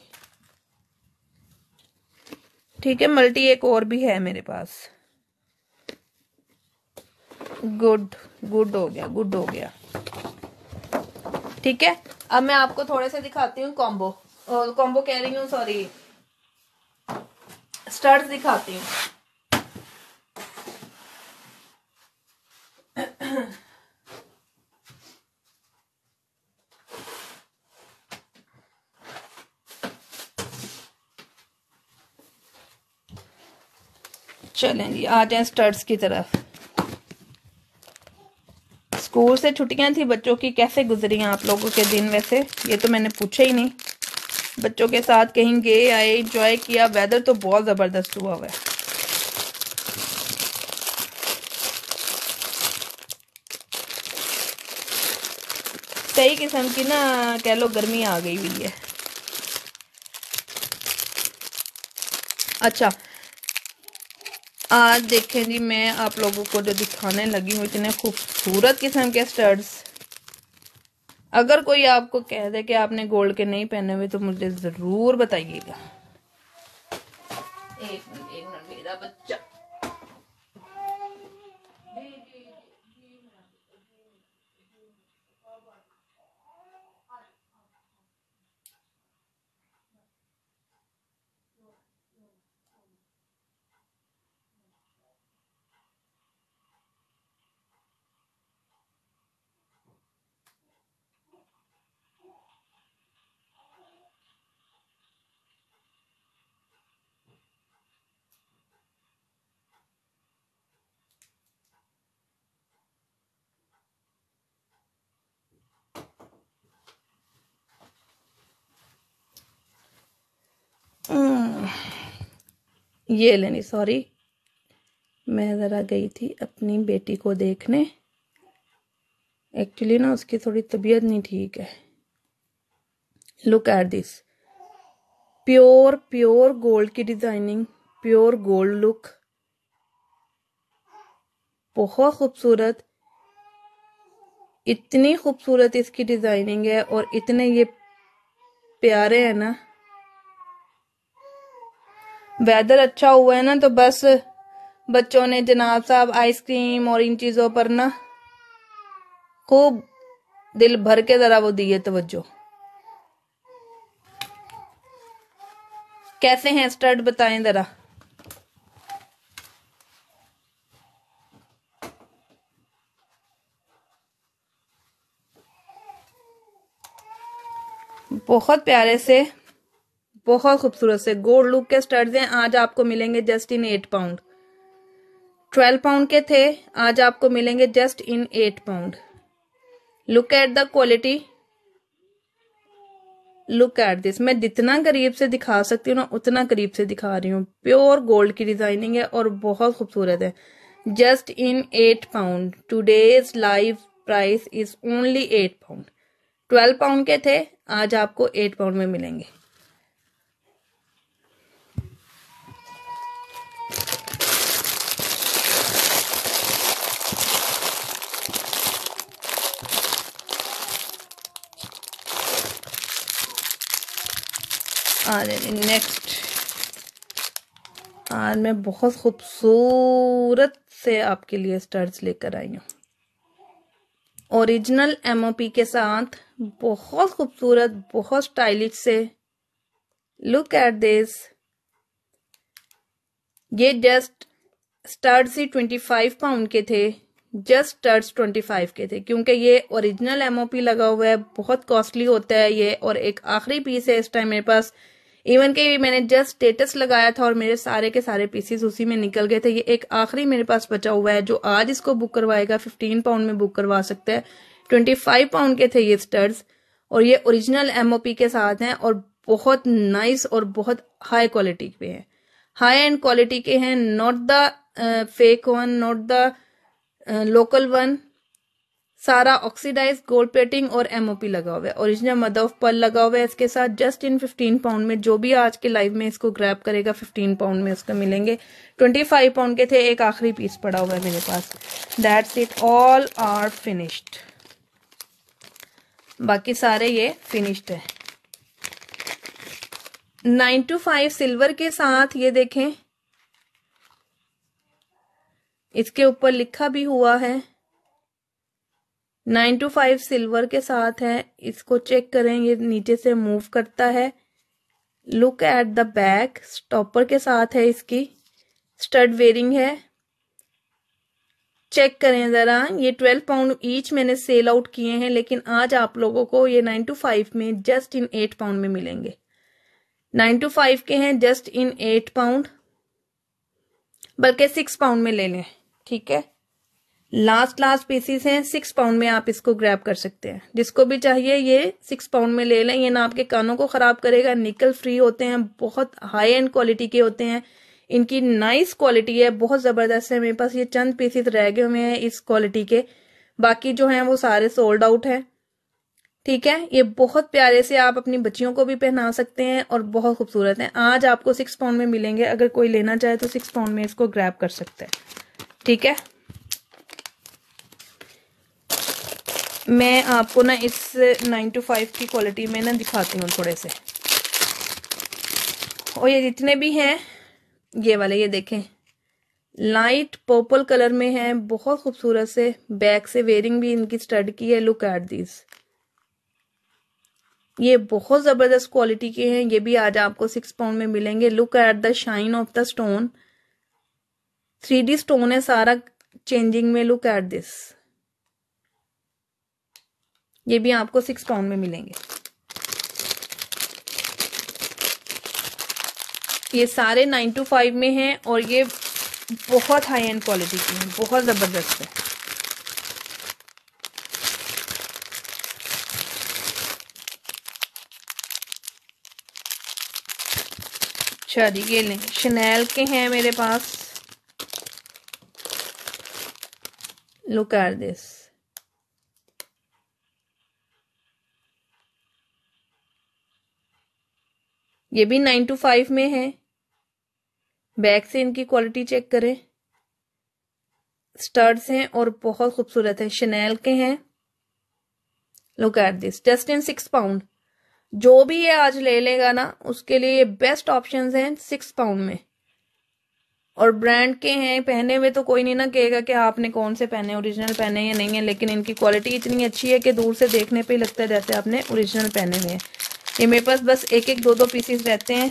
ठीक है मल्टी एक और भी है मेरे पास गुड गुड हो गया गुड हो गया ठीक है अब मैं आपको थोड़े से दिखाती हूँ कॉम्बो कॉम्बो कह रही हूँ सॉरी स्टर्ट दिखाती हूँ चलें जी आ जाए स्टड्स की तरफ स्कूल से छुट्टियां थी बच्चों की कैसे गुजरी आप लोगों के दिन वैसे ये तो मैंने पूछा ही नहीं बच्चों के साथ कहीं गए आए इंजॉय किया वेदर तो बहुत ज़बरदस्त हुआ हुआ है कई किस्म की ना कह लो गर्मी आ गई हुई है अच्छा आज देखें जी मैं आप लोगों को जो दिखाने लगी हूँ इतने खूबसूरत किस्म के स्टड्स अगर कोई आपको कह दे कि आपने गोल्ड के नहीं पहने हुए तो मुझे ज़रूर बताइएगा एक मिनट मेरा बच्चा ये लेनी सॉरी मैं ज़रा गई थी अपनी बेटी को देखने एक्चुअली ना उसकी थोड़ी तबीयत नहीं ठीक है look at this pure pure gold की डिज़ाइनिंग प्योर गोल्ड लुक बहुत खूबसूरत इतनी खूबसूरत इसकी डिज़ाइनिंग है और इतने ये प्यारे हैं ना वेदर अच्छा हुआ है ना तो बस बच्चों ने जनाब साहब आइसक्रीम और इन चीज़ों पर ना खूब दिल भर के ज़रा वो दिए तवज्जो कैसे हैं स्टड बताएं ज़रा बहुत प्यारे से बहुत खूबसूरत से गोल्ड लुक के स्टड्स हैं आज आपको मिलेंगे just in eight pound twelve pound के थे आज आपको मिलेंगे just in eight pound look at the quality look at this मैं जितना करीब से दिखा सकती हूँ ना उतना करीब से दिखा रही हूँ प्योर गोल्ड की डिजाइनिंग है और बहुत खूबसूरत है just in eight pound today's live price is only eight pound twelve pound के थे आज आपको एट पाउंड में मिलेंगे आने नेक्स्ट आज मैं बहुत खूबसूरत से आपके लिए स्टर्स लेकर आई हूँ ओरिजिनल एमओपी के साथ बहुत खूबसूरत बहुत स्टाइलिश से लुक एट दिस ये जस्ट स्टर्स ही ट्वेंटी फाइव पाउंड के थे जस्ट स्टर्स ट्वेंटी फाइव के थे क्योंकि ये ओरिजिनल एमओपी लगा हुआ है बहुत कॉस्टली होता है ये और एक आखिरी पीस है इस टाइम मेरे पास इवन के मैंने जस्ट स्टेटस लगाया था और मेरे सारे के सारे पीसेस उसी में निकल गए थे ये एक आखिरी मेरे पास बचा हुआ है जो आज इसको बुक करवाएगा फिफ्टीन पाउंड में बुक करवा सकता है ट्वेंटी फाइव पाउंड के थे ये स्टर्स और ये ओरिजिनल एमओपी के साथ हैं और बहुत नाइस और बहुत हाई क्वालिटी के हैं हाई एंड क्वालिटी के हैं not the fake one not the local one सारा ऑक्सीडाइज गोल्ड प्लेटिंग और एमओपी लगा हुआ है ओरिजिनल मदर ऑफ पर्ल लगा हुआ है इसके साथ जस्ट इन फिफ्टीन पाउंड में जो भी आज के लाइव में इसको ग्रैप करेगा फिफ्टीन पाउंड में उसको मिलेंगे ट्वेंटी फाइव पाउंड के थे एक आखिरी पीस पड़ा हुआ है मेरे पास that's it all are finished बाकी सारे ये फिनिश्ड है नाइन टू फाइव सिल्वर के साथ ये देखें इसके ऊपर लिखा भी हुआ है नाइन टू फाइव सिल्वर के साथ है इसको चेक करें ये नीचे से मूव करता है look at the back stopper के साथ है इसकी स्टड वेयरिंग है चेक करें ज़रा ये ट्वेल्व पाउंड ईच मैंने सेल आउट किए हैं लेकिन आज आप लोगों को ये नाइन टू फाइव में जस्ट इन एट पाउंड में मिलेंगे नाइन टू फाइव के हैं जस्ट इन एट पाउंड बल्कि सिक्स पाउंड में ले लें ठीक है लास्ट लास्ट पीसीस हैं सिक्स पाउंड में आप इसको ग्रैब कर सकते हैं जिसको भी चाहिए ये सिक्स पाउंड में ले लें ये ना आपके कानों को ख़राब करेगा निकल फ्री होते हैं बहुत हाई एंड क्वालिटी के होते हैं इनकी नाइस क्वालिटी है बहुत ज़बरदस्त है मेरे पास ये चंद पीसीस रह गए हुए हैं इस क्वालिटी के बाकी जो हैं वो सारे सोल्ड आउट हैं ठीक है ये बहुत प्यारे से आप अपनी बच्चियों को भी पहना सकते हैं और बहुत खूबसूरत हैं आज आपको सिक्स पाउंड में मिलेंगे अगर कोई लेना चाहे तो सिक्स पाउंड में इसको ग्रैब कर सकते हैं ठीक है मैं आपको ना इस नाइन टू फाइव की क्वालिटी में ना दिखाती हूँ थोड़े से और ये जितने भी हैं ये वाले ये देखें लाइट पर्पल कलर में है बहुत खूबसूरत से बैक से वेयरिंग भी इनकी स्टड की है लुक एट दिस ये बहुत ज़बरदस्त क्वालिटी के हैं ये भी आज आपको सिक्स पाउंड में मिलेंगे look at the shine of the stone three stone है सारा चेंजिंग में लुक एट दिस ये भी आपको सिक्स पाउंड में मिलेंगे ये सारे नाइन टू फाइव में हैं और ये बहुत हाई एंड क्वालिटी की है बहुत ज़बरदस्त है चलिए ये लें शनैल के हैं मेरे पास लुक एट दिस ये भी नाइन टू फाइव में है बैक से इनकी क्वालिटी चेक करें स्टर्ड्स हैं और बहुत खूबसूरत है शनैल के हैं look at this just in six pound जो भी ये आज ले लेगा ना उसके लिए बेस्ट ऑप्शंस हैं सिक्स पाउंड में और ब्रांड के हैं पहने हुए तो कोई नहीं ना कहेगा कि आपने कौन से पहने ओरिजिनल पहने या नहीं है लेकिन इनकी क्वालिटी इतनी अच्छी है कि दूर से देखने पे ही लगता है जैसे आपने ओरिजिनल पहने हुए हैं ये मेरे पास बस एक एक दो दो पीसेस रहते हैं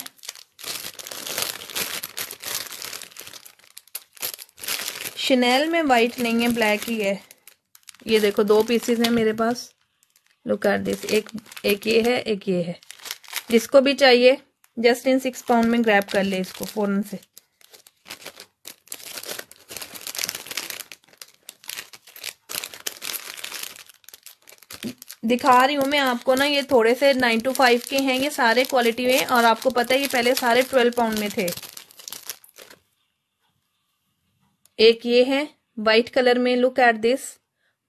शनैल में वाइट नहीं है ब्लैक ही है ये देखो दो पीसेस हैं मेरे पास लुक कर दिस एक एक ये है एक ये है जिसको भी चाहिए जस्ट इन सिक्स पाउंड में ग्रैब कर ले इसको फ़ौरन से दिखा रही हूँ मैं आपको ना ये थोड़े से नाइन टू फाइव के हैं ये सारे क्वालिटी में और आपको पता है ये पहले सारे ट्वेल्व पाउंड में थे एक ये है वाइट कलर में लुक एट दिस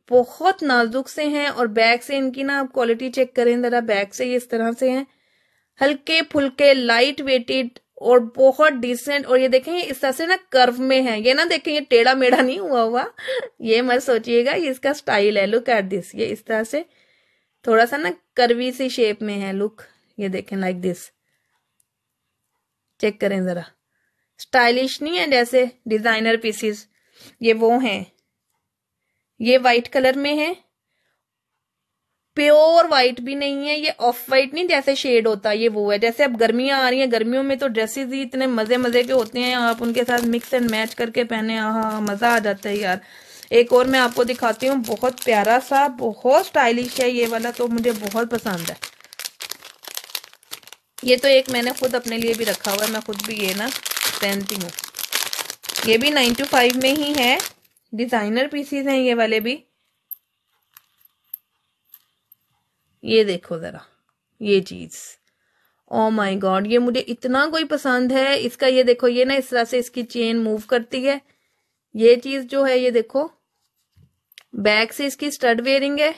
बहुत नाजुक से हैं और बैग से इनकी ना आप क्वालिटी चेक करें जरा बैग से ये इस तरह से हैं हल्के फुलके लाइट वेटेड और बहुत डिसेंट और ये देखें इस तरह से ना कर्व में है ये ना देखें ये टेढ़ा मेढ़ा नहीं हुआ हुआ ये मत सोचिएगा ये इसका स्टाइल है लुक एट दिस ये इस तरह से थोड़ा सा ना करवी सी शेप में है लुक ये देखें लाइक दिस चेक करें ज़रा स्टाइलिश नहीं है जैसे डिज़ाइनर पीसीस ये वो हैं ये वाइट कलर में है प्योर वाइट भी नहीं है ये ऑफ वाइट नहीं जैसे शेड होता ये वो है जैसे अब गर्मियां आ रही हैं गर्मियों में तो ड्रेसेस ही इतने मजे मजे के होते हैं आप उनके साथ मिक्स एंड मैच करके पहने आ मजा आ जाता है यार एक और मैं आपको दिखाती हूँ बहुत प्यारा सा बहुत स्टाइलिश है ये वाला तो मुझे बहुत पसंद है ये तो एक मैंने खुद अपने लिए भी रखा हुआ है मैं खुद भी ये ना पहनती हूँ ये भी नाइन टू फाइव में ही है डिजाइनर पीसीज हैं ये वाले भी ये देखो जरा ये चीज ओ माय गॉड ये मुझे इतना कोई पसंद है इसका ये देखो ये ना इस तरह से इसकी चेन मूव करती है ये चीज जो है ये देखो बैक से इसकी स्टड वेयरिंग है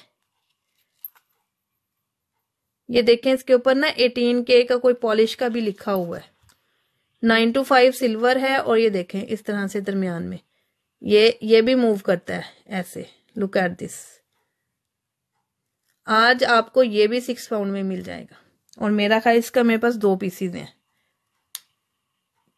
ये देखें इसके ऊपर ना एटीन के का कोई पॉलिश का भी लिखा हुआ है नाइन टू फाइव सिल्वर है और ये देखें इस तरह से दरमियान में ये ये भी मूव करता है ऐसे लुक एट दिस आज आपको ये भी सिक्स पाउंड में मिल जाएगा और मेरा ख्याल इसका मेरे पास दो पीसीज हैं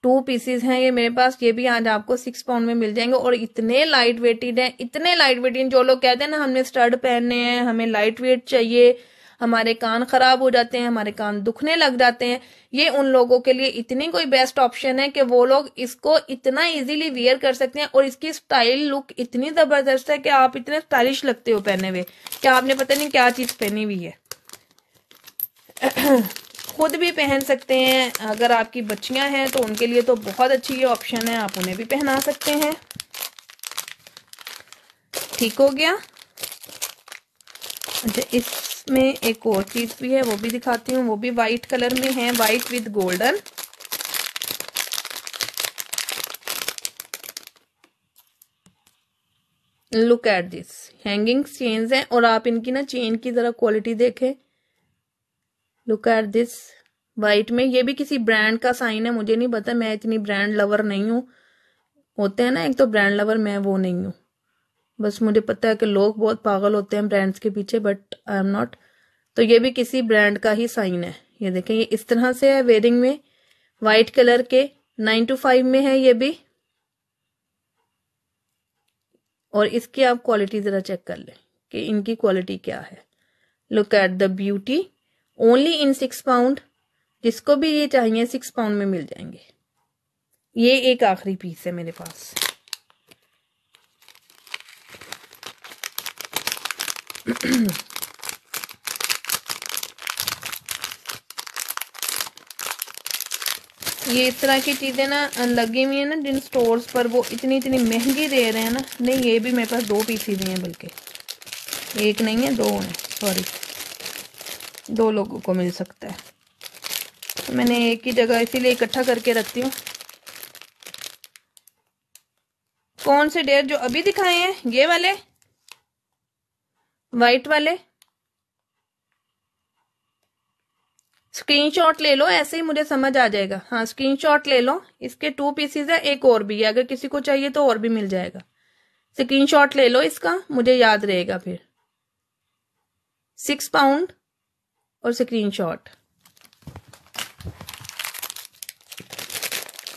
टू पीसीज हैं ये मेरे पास ये भी आज आपको सिक्स पाउंड में मिल जाएंगे और इतने लाइट वेटेड हैं इतने लाइट वेटेड जो लोग कहते हैं ना हमने स्टड पहनने हैं हमें लाइट वेट चाहिए हमारे कान खराब हो जाते हैं हमारे कान दुखने लग जाते हैं ये उन लोगों के लिए इतनी कोई बेस्ट ऑप्शन है कि वो लोग इसको इतना इजीली वियर कर सकते हैं और इसकी स्टाइल लुक इतनी जबरदस्त है कि आप इतने स्टाइलिश लगते हो पहने हुए क्या आपने पता नहीं क्या चीज पहनी हुई है खुद भी पहन सकते हैं अगर आपकी बच्चियां हैं तो उनके लिए तो बहुत अच्छी ये ऑप्शन है आप उन्हें भी पहना सकते हैं ठीक हो गया अच्छा इसमें एक और चीज़ भी है वो भी दिखाती हूँ वो भी वाइट कलर में है white with golden look at this hanging chains हैं और आप इनकी ना चेन की ज़रा क्वालिटी देखें लुक एट दिस वाइट में ये भी किसी ब्रांड का साइन है मुझे नहीं पता मैं इतनी ब्रांड लवर नहीं हूँ होते हैं ना एक तो ब्रांड लवर मैं वो नहीं हूँ बस मुझे पता है कि लोग बहुत पागल होते हैं ब्रांड्स के पीछे बट आई एम नॉट तो ये भी किसी ब्रांड का ही साइन है ये देखें ये इस तरह से है वेयरिंग में वाइट कलर के नाइन टू फाइव में है ये भी और इसकी आप क्वालिटी ज़रा चेक कर लें कि इनकी क्वालिटी क्या है look at the beauty only in six pound जिसको भी ये चाहिए सिक्स पाउंड में मिल जाएंगे ये एक आखिरी पीस है मेरे पास ये इस तरह की चीज़ें ना लगी हुई है ना जिन स्टोर्स पर वो इतनी इतनी महंगी दे रहे हैं ना नहीं ये भी मेरे पास दो पीसीज हैं बल्कि एक नहीं है दो हैं सॉरी दो लोगों को मिल सकता है तो मैंने एक ही जगह इसीलिए इकट्ठा करके रखती हूँ कौन से डेयर जो अभी दिखाए हैं ये वाले वाइट वाले स्क्रीनशॉट ले लो ऐसे ही मुझे समझ आ जाएगा हाँ स्क्रीनशॉट ले लो इसके टू पीसीज है एक और भी है अगर किसी को चाहिए तो और भी मिल जाएगा स्क्रीनशॉट ले लो इसका मुझे याद रहेगा फिर सिक्स पाउंड और स्क्रीनशॉट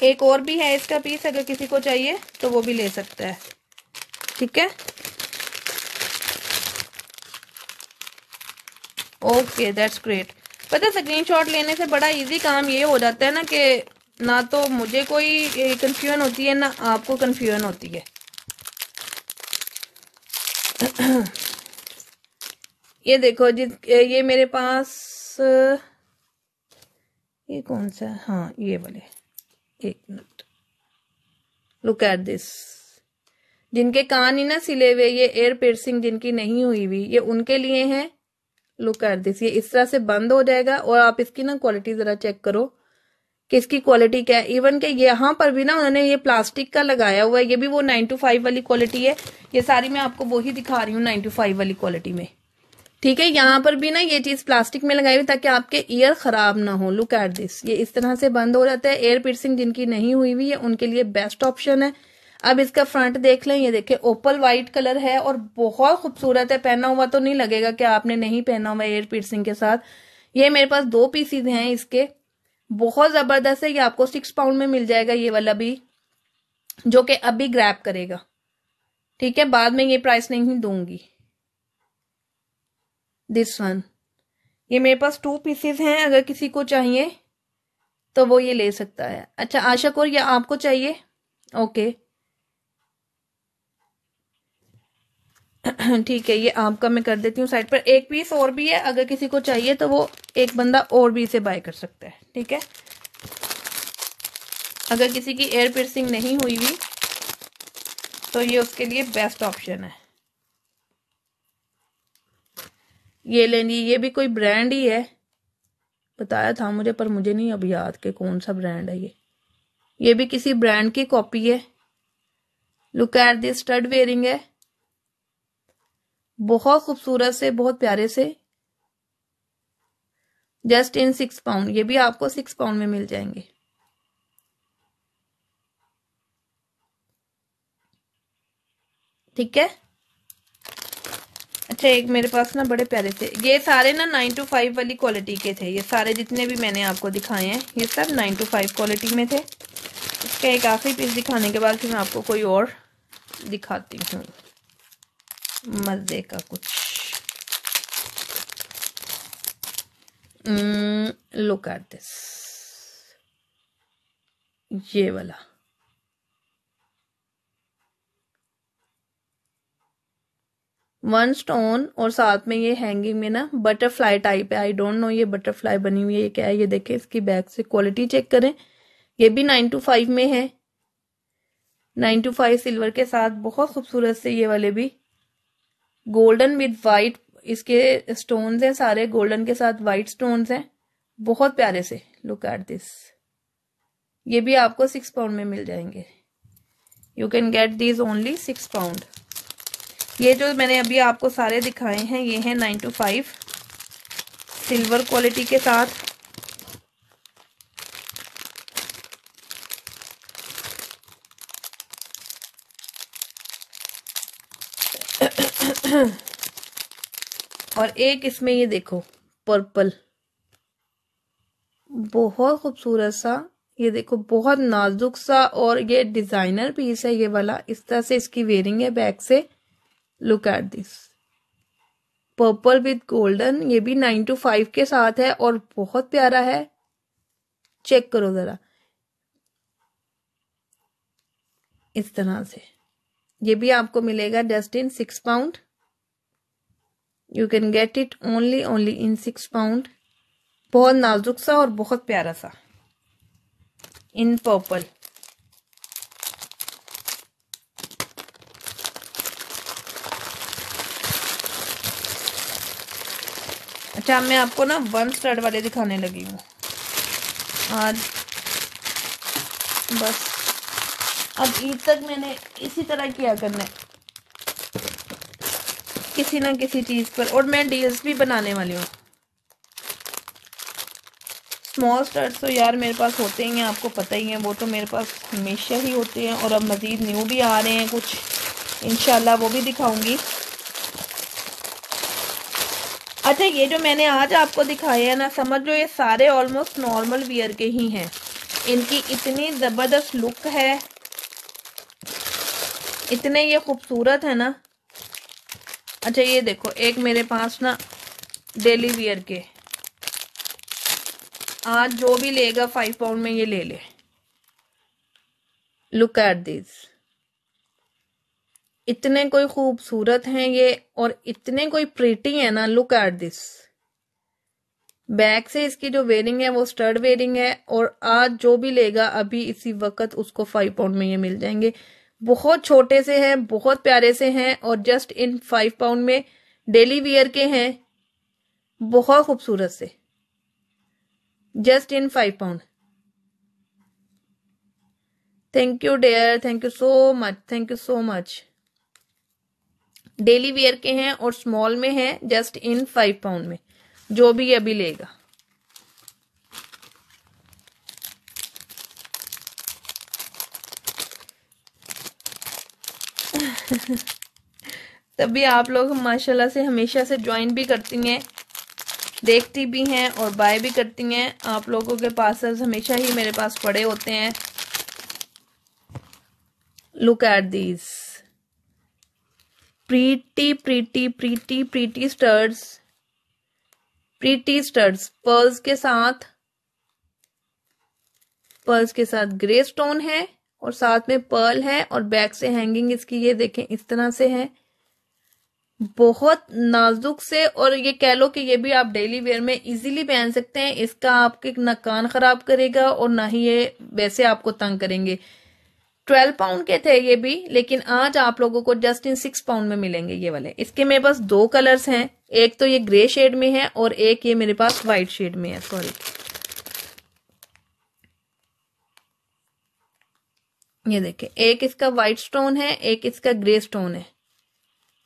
एक और भी है इसका पीस अगर किसी को चाहिए तो वो भी ले सकता है ठीक है ओके दैट्स ग्रेट पता स्क्रीनशॉट लेने से बड़ा इजी काम ये हो जाता है ना कि ना तो मुझे कोई कंफ्यूजन होती है ना आपको कंफ्यूजन होती है ये देखो जिस ये मेरे पास ये कौन सा हाँ ये वाले एक मिनट लुक एट दिस जिनके कान ही ना सिले हुए ये एयर पेरसिंग जिनकी नहीं हुई हुई ये उनके लिए है लुक एट दिस ये इस तरह से बंद हो जाएगा और आप इसकी ना क्वालिटी जरा चेक करो कि इसकी क्वालिटी क्या है इवन के यहाँ पर भी ना उन्होंने ये प्लास्टिक का लगाया हुआ है ये भी वो नाइन टू फाइव वाली क्वालिटी है ये सारी मैं आपको वो ही दिखा रही हूँ नाइन टू फाइव वाली क्वालिटी में ठीक है यहाँ पर भी ना ये चीज प्लास्टिक में लगाई हुई ताकि आपके ईयर खराब ना हो लुक एट दिस ये इस तरह से बंद हो जाता है एयर पिर्सिंग जिनकी नहीं हुई हुई है उनके लिए बेस्ट ऑप्शन है अब इसका फ्रंट देख लें ये देखे ओपल वाइट कलर है और बहुत खूबसूरत है पहना हुआ तो नहीं लगेगा कि आपने नहीं पहना हुआ एयर पिर्सिंग के साथ ये मेरे पास दो पीसीज हैं इसके बहुत जबरदस्त है ये आपको सिक्स पाउंड में मिल जाएगा ये वाला भी जो कि अभी ग्रैप करेगा ठीक है बाद में ये प्राइस नहीं दूंगी दिस वन ये मेरे पास टू पीसेस हैं अगर किसी को चाहिए तो वो ये ले सकता है अच्छा आशा कौर ये आपको चाहिए ओके ठीक है ये आपका मैं कर देती हूँ साइड पर एक पीस और भी है अगर किसी को चाहिए तो वो एक बंदा और भी इसे बाय कर सकता है ठीक है अगर किसी की एयर पिर्सिंग नहीं हुई हुई तो ये उसके लिए बेस्ट ऑप्शन है ये लेंगी ये भी कोई ब्रांड ही है बताया था मुझे पर मुझे नहीं अब याद कि कौन सा ब्रांड है ये ये भी किसी ब्रांड की कॉपी है look at this stud wearing है बहुत खूबसूरत से बहुत प्यारे से जस्ट इन सिक्स पाउंड ये भी आपको सिक्स पाउंड में मिल जाएंगे ठीक है अच्छा एक मेरे पास ना बड़े प्यारे थे ये सारे ना नाइन टू फाइव वाली क्वालिटी के थे ये सारे जितने भी मैंने आपको दिखाए हैं ये सब नाइन टू फाइव क्वालिटी में थे इसका एक आखिरी पीस दिखाने के बाद फिर मैं आपको कोई और दिखाती हूँ मज़े का कुछ लुक एट दिस ये वाला वन स्टोन और साथ में ये हैंगिंग में ना बटरफ्लाई टाइप है आई डोंट नो ये बटरफ्लाई बनी हुई है ये क्या है ये देखें इसकी बैग से क्वालिटी चेक करें ये भी नाइन टू फाइव में है नाइन टू फाइव सिल्वर के साथ बहुत खूबसूरत से ये वाले भी गोल्डन विद वाइट इसके स्टोन्स हैं सारे गोल्डन के साथ वाइट स्टोन्स हैं बहुत प्यारे से लुक एट दिस ये भी आपको सिक्स पाउंड में मिल जाएंगे you can get this only six pound ये जो मैंने अभी आपको सारे दिखाए हैं ये हैं nine two five silver quality के साथ और एक इसमें ये देखो पर्पल बहुत खूबसूरत सा ये देखो बहुत नाजुक सा और ये डिजाइनर पीस है ये वाला इस तरह से इसकी वेयरिंग है बैक से look at this purple with golden ये भी नाइन टू फाइव के साथ है और बहुत प्यारा है चेक करो जरा इस तरह से ये भी आपको मिलेगा just in six pound you can get it only only in six pound बहुत नाजुक सा और बहुत प्यारा सा इन पर्पल अच्छा मैं आपको ना वन स्टार्ट वाले दिखाने लगी हूँ आज बस अब ईद तक मैंने इसी तरह किया करना किसी ना किसी चीज़ पर और मैं डील्स भी बनाने वाली हूँ स्मॉल स्टार्ट तो यार मेरे पास होते ही हैं आपको पता ही है वो तो मेरे पास हमेशा ही होते हैं और अब मज़ीद न्यू भी आ रहे हैं कुछ इनशाला वो भी दिखाऊंगी अच्छा ये जो मैंने आज आपको दिखाया है ना समझ लो ये सारे ऑलमोस्ट नॉर्मल वियर के ही हैं इनकी इतनी ज़बरदस्त लुक है इतने ये खूबसूरत है ना अच्छा ये देखो एक मेरे पास ना डेली वियर के आज जो भी लेगा फाइव पाउंड में ये ले ले लुक एट दिस इतने कोई खूबसूरत हैं ये और इतने कोई प्रीटी है ना लुक एट दिस बैक से इसकी जो वेयरिंग है वो स्टर्ड वेयरिंग है और आज जो भी लेगा अभी इसी वक्त उसको फाइव पाउंड में ये मिल जाएंगे बहुत छोटे से हैं बहुत प्यारे से हैं और जस्ट इन फाइव पाउंड में डेली वियर के हैं बहुत खूबसूरत से just in five pound thank you dear thank you so much thank you so much daily wear के हैं और स्मॉल में है जस्ट इन फाइव पाउंड में जो भी अभी लेगा तभी आप लोग माशाल्लाह से हमेशा से ज्वाइन भी करती हैं देखती भी हैं और बाय भी करती हैं आप लोगों के पार्सल्स हमेशा ही मेरे पास पड़े होते हैं look at these pretty pretty pretty pretty studs pretty studs pearls के साथ पर्ल्स के साथ ग्रे स्टोन है और साथ में पर्ल है और बैक से हैंगिंग इसकी ये देखें इस तरह से है बहुत नाजुक से और ये कह लो कि ये भी आप डेली वेयर में इजीली पहन सकते हैं इसका आपके ना कान खराब करेगा और ना ही ये वैसे आपको तंग करेंगे ट्वेल्व पाउंड के थे ये भी लेकिन आज आप लोगों को जस्ट इन सिक्स पाउंड में मिलेंगे ये वाले इसके मेरे पास दो कलर्स हैं एक तो ये ग्रे शेड में है और एक ये मेरे पास व्हाइट शेड में है सॉरी ये देखे एक इसका व्हाइट स्टोन है एक इसका ग्रे स्टोन है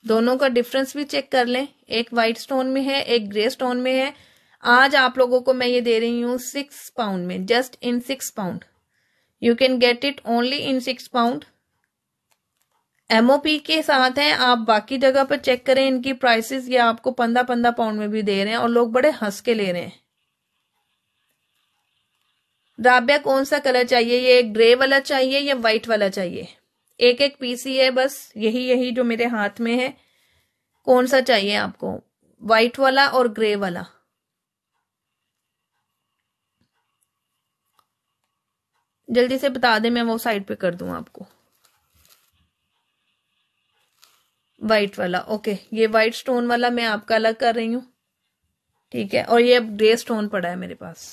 दोनों का डिफरेंस भी चेक कर लें एक व्हाइट स्टोन में है एक ग्रे स्टोन में है आज आप लोगों को मैं ये दे रही हूं सिक्स पाउंड में just in six pound you can get it only in six pound MOP के साथ हैं आप बाकी जगह पर चेक करें इनकी प्राइसेस ये आपको पंद्रह पंद्रह पाउंड में भी दे रहे हैं और लोग बड़े हंस के ले रहे हैं राबिया कौन सा कलर चाहिए ये ग्रे वाला चाहिए या वाइट वाला चाहिए एक एक पीस ही है बस यही यही जो मेरे हाथ में है कौन सा चाहिए आपको वाइट वाला और ग्रे वाला जल्दी से बता दें मैं वो साइड पे कर दूं आपको वाइट वाला ओके ये वाइट स्टोन वाला मैं आपका अलग कर रही हूँ ठीक है और ये अब ग्रे स्टोन पड़ा है मेरे पास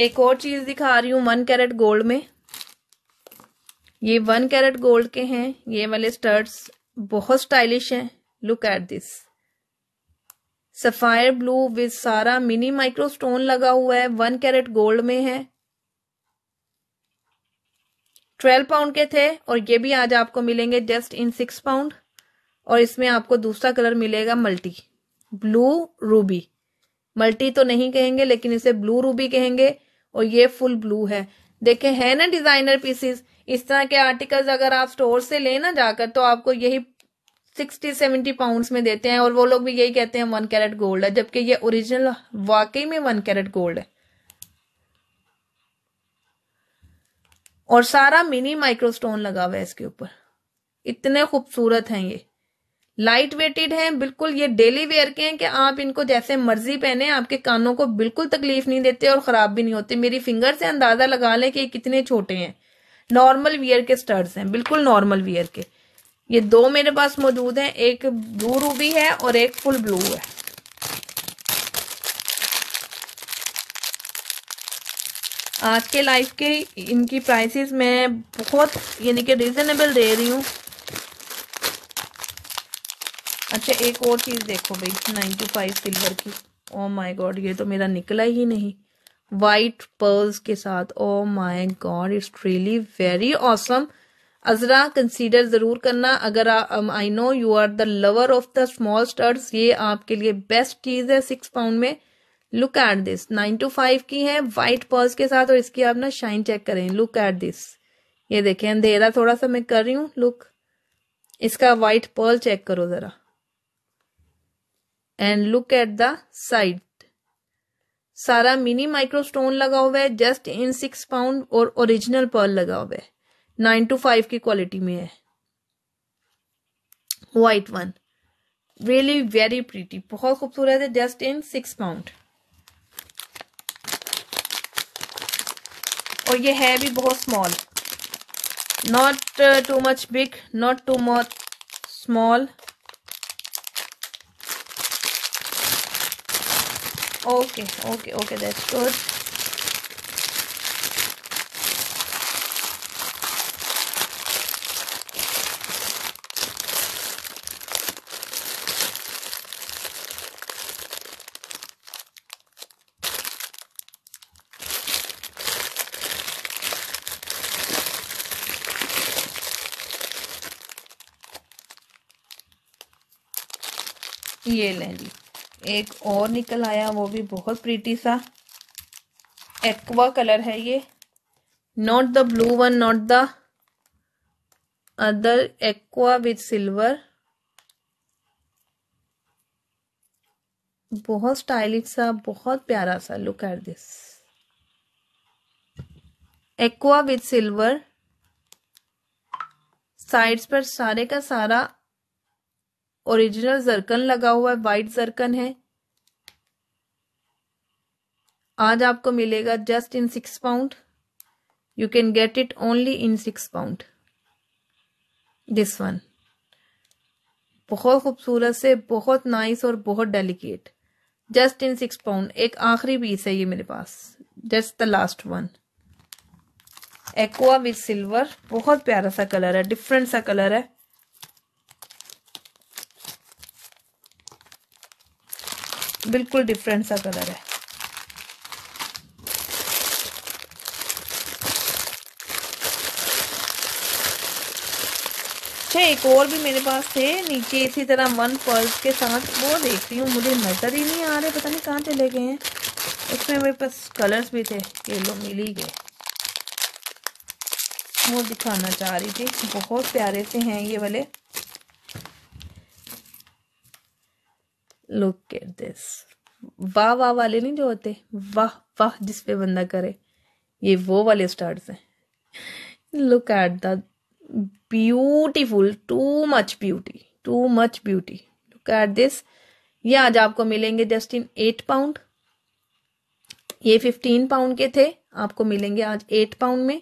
एक और चीज दिखा रही हूं वन कैरेट गोल्ड में ये वन कैरेट गोल्ड के हैं ये वाले स्टर्ट्स बहुत स्टाइलिश हैं look at this sapphire blue with सारा मिनी माइक्रो स्टोन लगा हुआ है वन कैरेट गोल्ड में है ट्वेल्व पाउंड के थे और ये भी आज आपको मिलेंगे जस्ट इन सिक्स पाउंड और इसमें आपको दूसरा कलर मिलेगा मल्टी ब्लू रूबी मल्टी तो नहीं कहेंगे लेकिन इसे ब्लू रूबी कहेंगे और ये फुल ब्लू है देखे है ना डिजाइनर पीसेस इस तरह के आर्टिकल्स अगर आप स्टोर से ले ना जाकर तो आपको यही सिक्सटी सेवेंटी पाउंड्स में देते हैं और वो लोग भी यही कहते हैं वन कैरेट गोल्ड है जबकि ये ओरिजिनल वाकई में वन कैरेट गोल्ड है और सारा मिनी माइक्रोस्टोन लगा हुआ है इसके ऊपर इतने खूबसूरत हैं ये लाइट वेटेड हैं बिल्कुल ये डेली वेयर के हैं कि आप इनको जैसे मर्जी पहने आपके कानों को बिल्कुल तकलीफ नहीं देते और खराब भी नहीं होते मेरी फिंगर से अंदाजा लगा लें कि ये कितने छोटे हैं नॉर्मल वियर के स्टर्स हैं बिल्कुल नॉर्मल वियर के ये दो मेरे पास मौजूद हैं एक ब्लू रूबी है और एक फुल ब्लू है आज के लाइफ के इनकी प्राइसेस मैं बहुत यानी कि रीज़नेबल दे रही हूँ अच्छा एक और चीज़ देखो भाई नाइन टू फाइव सिल्वर की ओ माई गॉड ये तो मेरा निकला ही नहीं वाइट पर्ल्स के साथ oh my god it's really very awesome अजरा कंसीडर ज़रूर करना अगर I know you are the lover of the small studs ये आपके लिए बेस्ट चीज़ है सिक्स पाउंड में look at this nine two five की है वाइट पर्ल्स के साथ और इसकी आप ना शाइन चेक करें लुक एट दिस ये देखें अंधेरा थोड़ा सा मैं कर रही हूँ लुक इसका वाइट पर्ल चेक करो ज़रा and look at the side सारा मिनी माइक्रो स्टोन लगा हुआ है जस्ट इन सिक्स पाउंड और ओरिजिनल पर्ल लगा हुआ है नाइन टू फाइव की क्वालिटी में है white one really very pretty बहुत खूबसूरत है जस्ट इन सिक्स पाउंड और ये है भी बहुत small not too much big not too much small okay okay okay that's good ये ले ली एक और निकल आया वो भी बहुत प्रीटी सा एक्वा कलर है ये not the blue one not the other aqua with silver बहुत स्टाइलिश सा बहुत प्यारा सा look at this aqua with silver sides पर सारे का सारा ओरिजिनल जरकन लगा हुआ है वाइट जरकन है आज आपको मिलेगा just in six pound you can get it only in six pound this one बहुत खूबसूरत से बहुत नाइस और बहुत delicate just in six pound एक आखिरी पीस है ये मेरे पास just the last one aqua with silver बहुत प्यारा सा कलर है डिफरेंट सा कलर है बिल्कुल डिफरेंट सा कलर है अच्छा एक और भी मेरे पास थे नीचे इसी तरह वन पर्स के साथ वो देखती हूँ मुझे नज़र ही नहीं आ रहे पता नहीं कहाँ चले गए हैं उसमें मेरे पास कलर्स भी थे ये लो मिल ही गए वो दिखाना चाह रही थी बहुत प्यारे से हैं ये वाले लुक एट दिस वाह वाह वाले नहीं जो होते वाह वाह जिस पे बंदा करे ये वो वाले स्टार्स हैं look at the beautiful too much beauty too much beauty look at this ये आज आपको मिलेंगे जस्ट इन एट पाउंड ये फिफ्टीन पाउंड के थे आपको मिलेंगे आज एट पाउंड में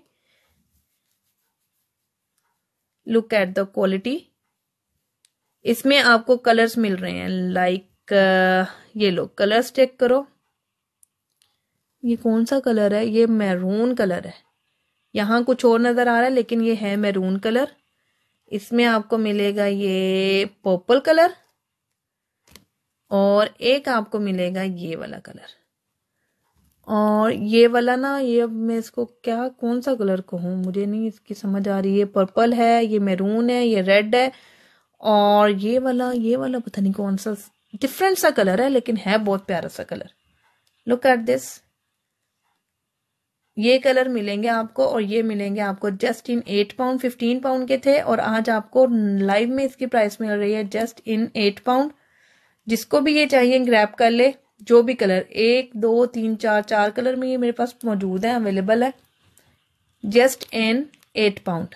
लुक एट द क्वालिटी इसमें आपको कलर्स मिल रहे हैं लाइक ये लो कलर्स चेक करो ये कौन सा कलर है ये मैरून कलर है यहाँ कुछ और नज़र आ रहा है लेकिन ये है मैरून कलर इसमें आपको मिलेगा ये पर्पल कलर और एक आपको मिलेगा ये वाला कलर और ये वाला ना ये अब मैं इसको क्या कौन सा कलर कहूँ मुझे नहीं इसकी समझ आ रही है पर्पल है ये मैरून है ये रेड है और ये वाला ये वाला पता नहीं कौन सा डिफरेंट सा कलर है लेकिन है बहुत प्यारा सा कलर लुक एट दिस ये कलर मिलेंगे आपको और ये मिलेंगे आपको just in eight pound fifteen pound के थे और आज आपको लाइव में इसकी प्राइस मिल रही है जस्ट इन एट पाउंड जिसको भी ये चाहिए ग्रैप कर ले जो भी कलर एक दो तीन चार चार कलर में ये मेरे पास मौजूद है अवेलेबल है जस्ट इन एट पाउंड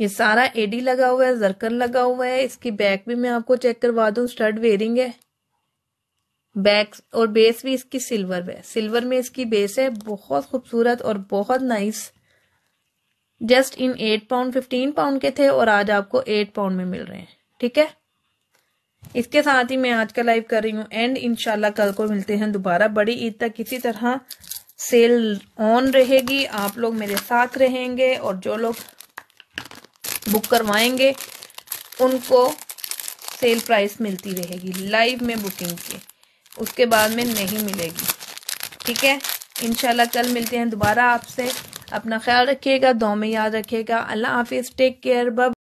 ये सारा एडी लगा हुआ है जरकर लगा हुआ है इसकी बैक भी मैं आपको चेक करवा दूं स्टड वेयरिंग है बैक और बेस भी इसकी सिल्वर है सिल्वर में इसकी बेस है बहुत खूबसूरत और बहुत nice just in eight pound fifteen pound के थे और आज आपको एट पाउंड में मिल रहे हैं ठीक है इसके साथ ही मैं आज का लाइव कर रही हूँ एंड इनशाला कल को मिलते हैं दोबारा बड़ी ईद तक इसी तरह सेल ऑन रहेगी आप लोग मेरे साथ रहेंगे और जो लोग बुक करवाएंगे उनको सेल प्राइस मिलती रहेगी लाइव में बुकिंग के उसके बाद में नहीं मिलेगी ठीक है इनशाला कल मिलते हैं दोबारा आपसे अपना ख्याल रखिएगा दो में याद रखिएगा अल्लाह हाफिज़ टेक केयर बब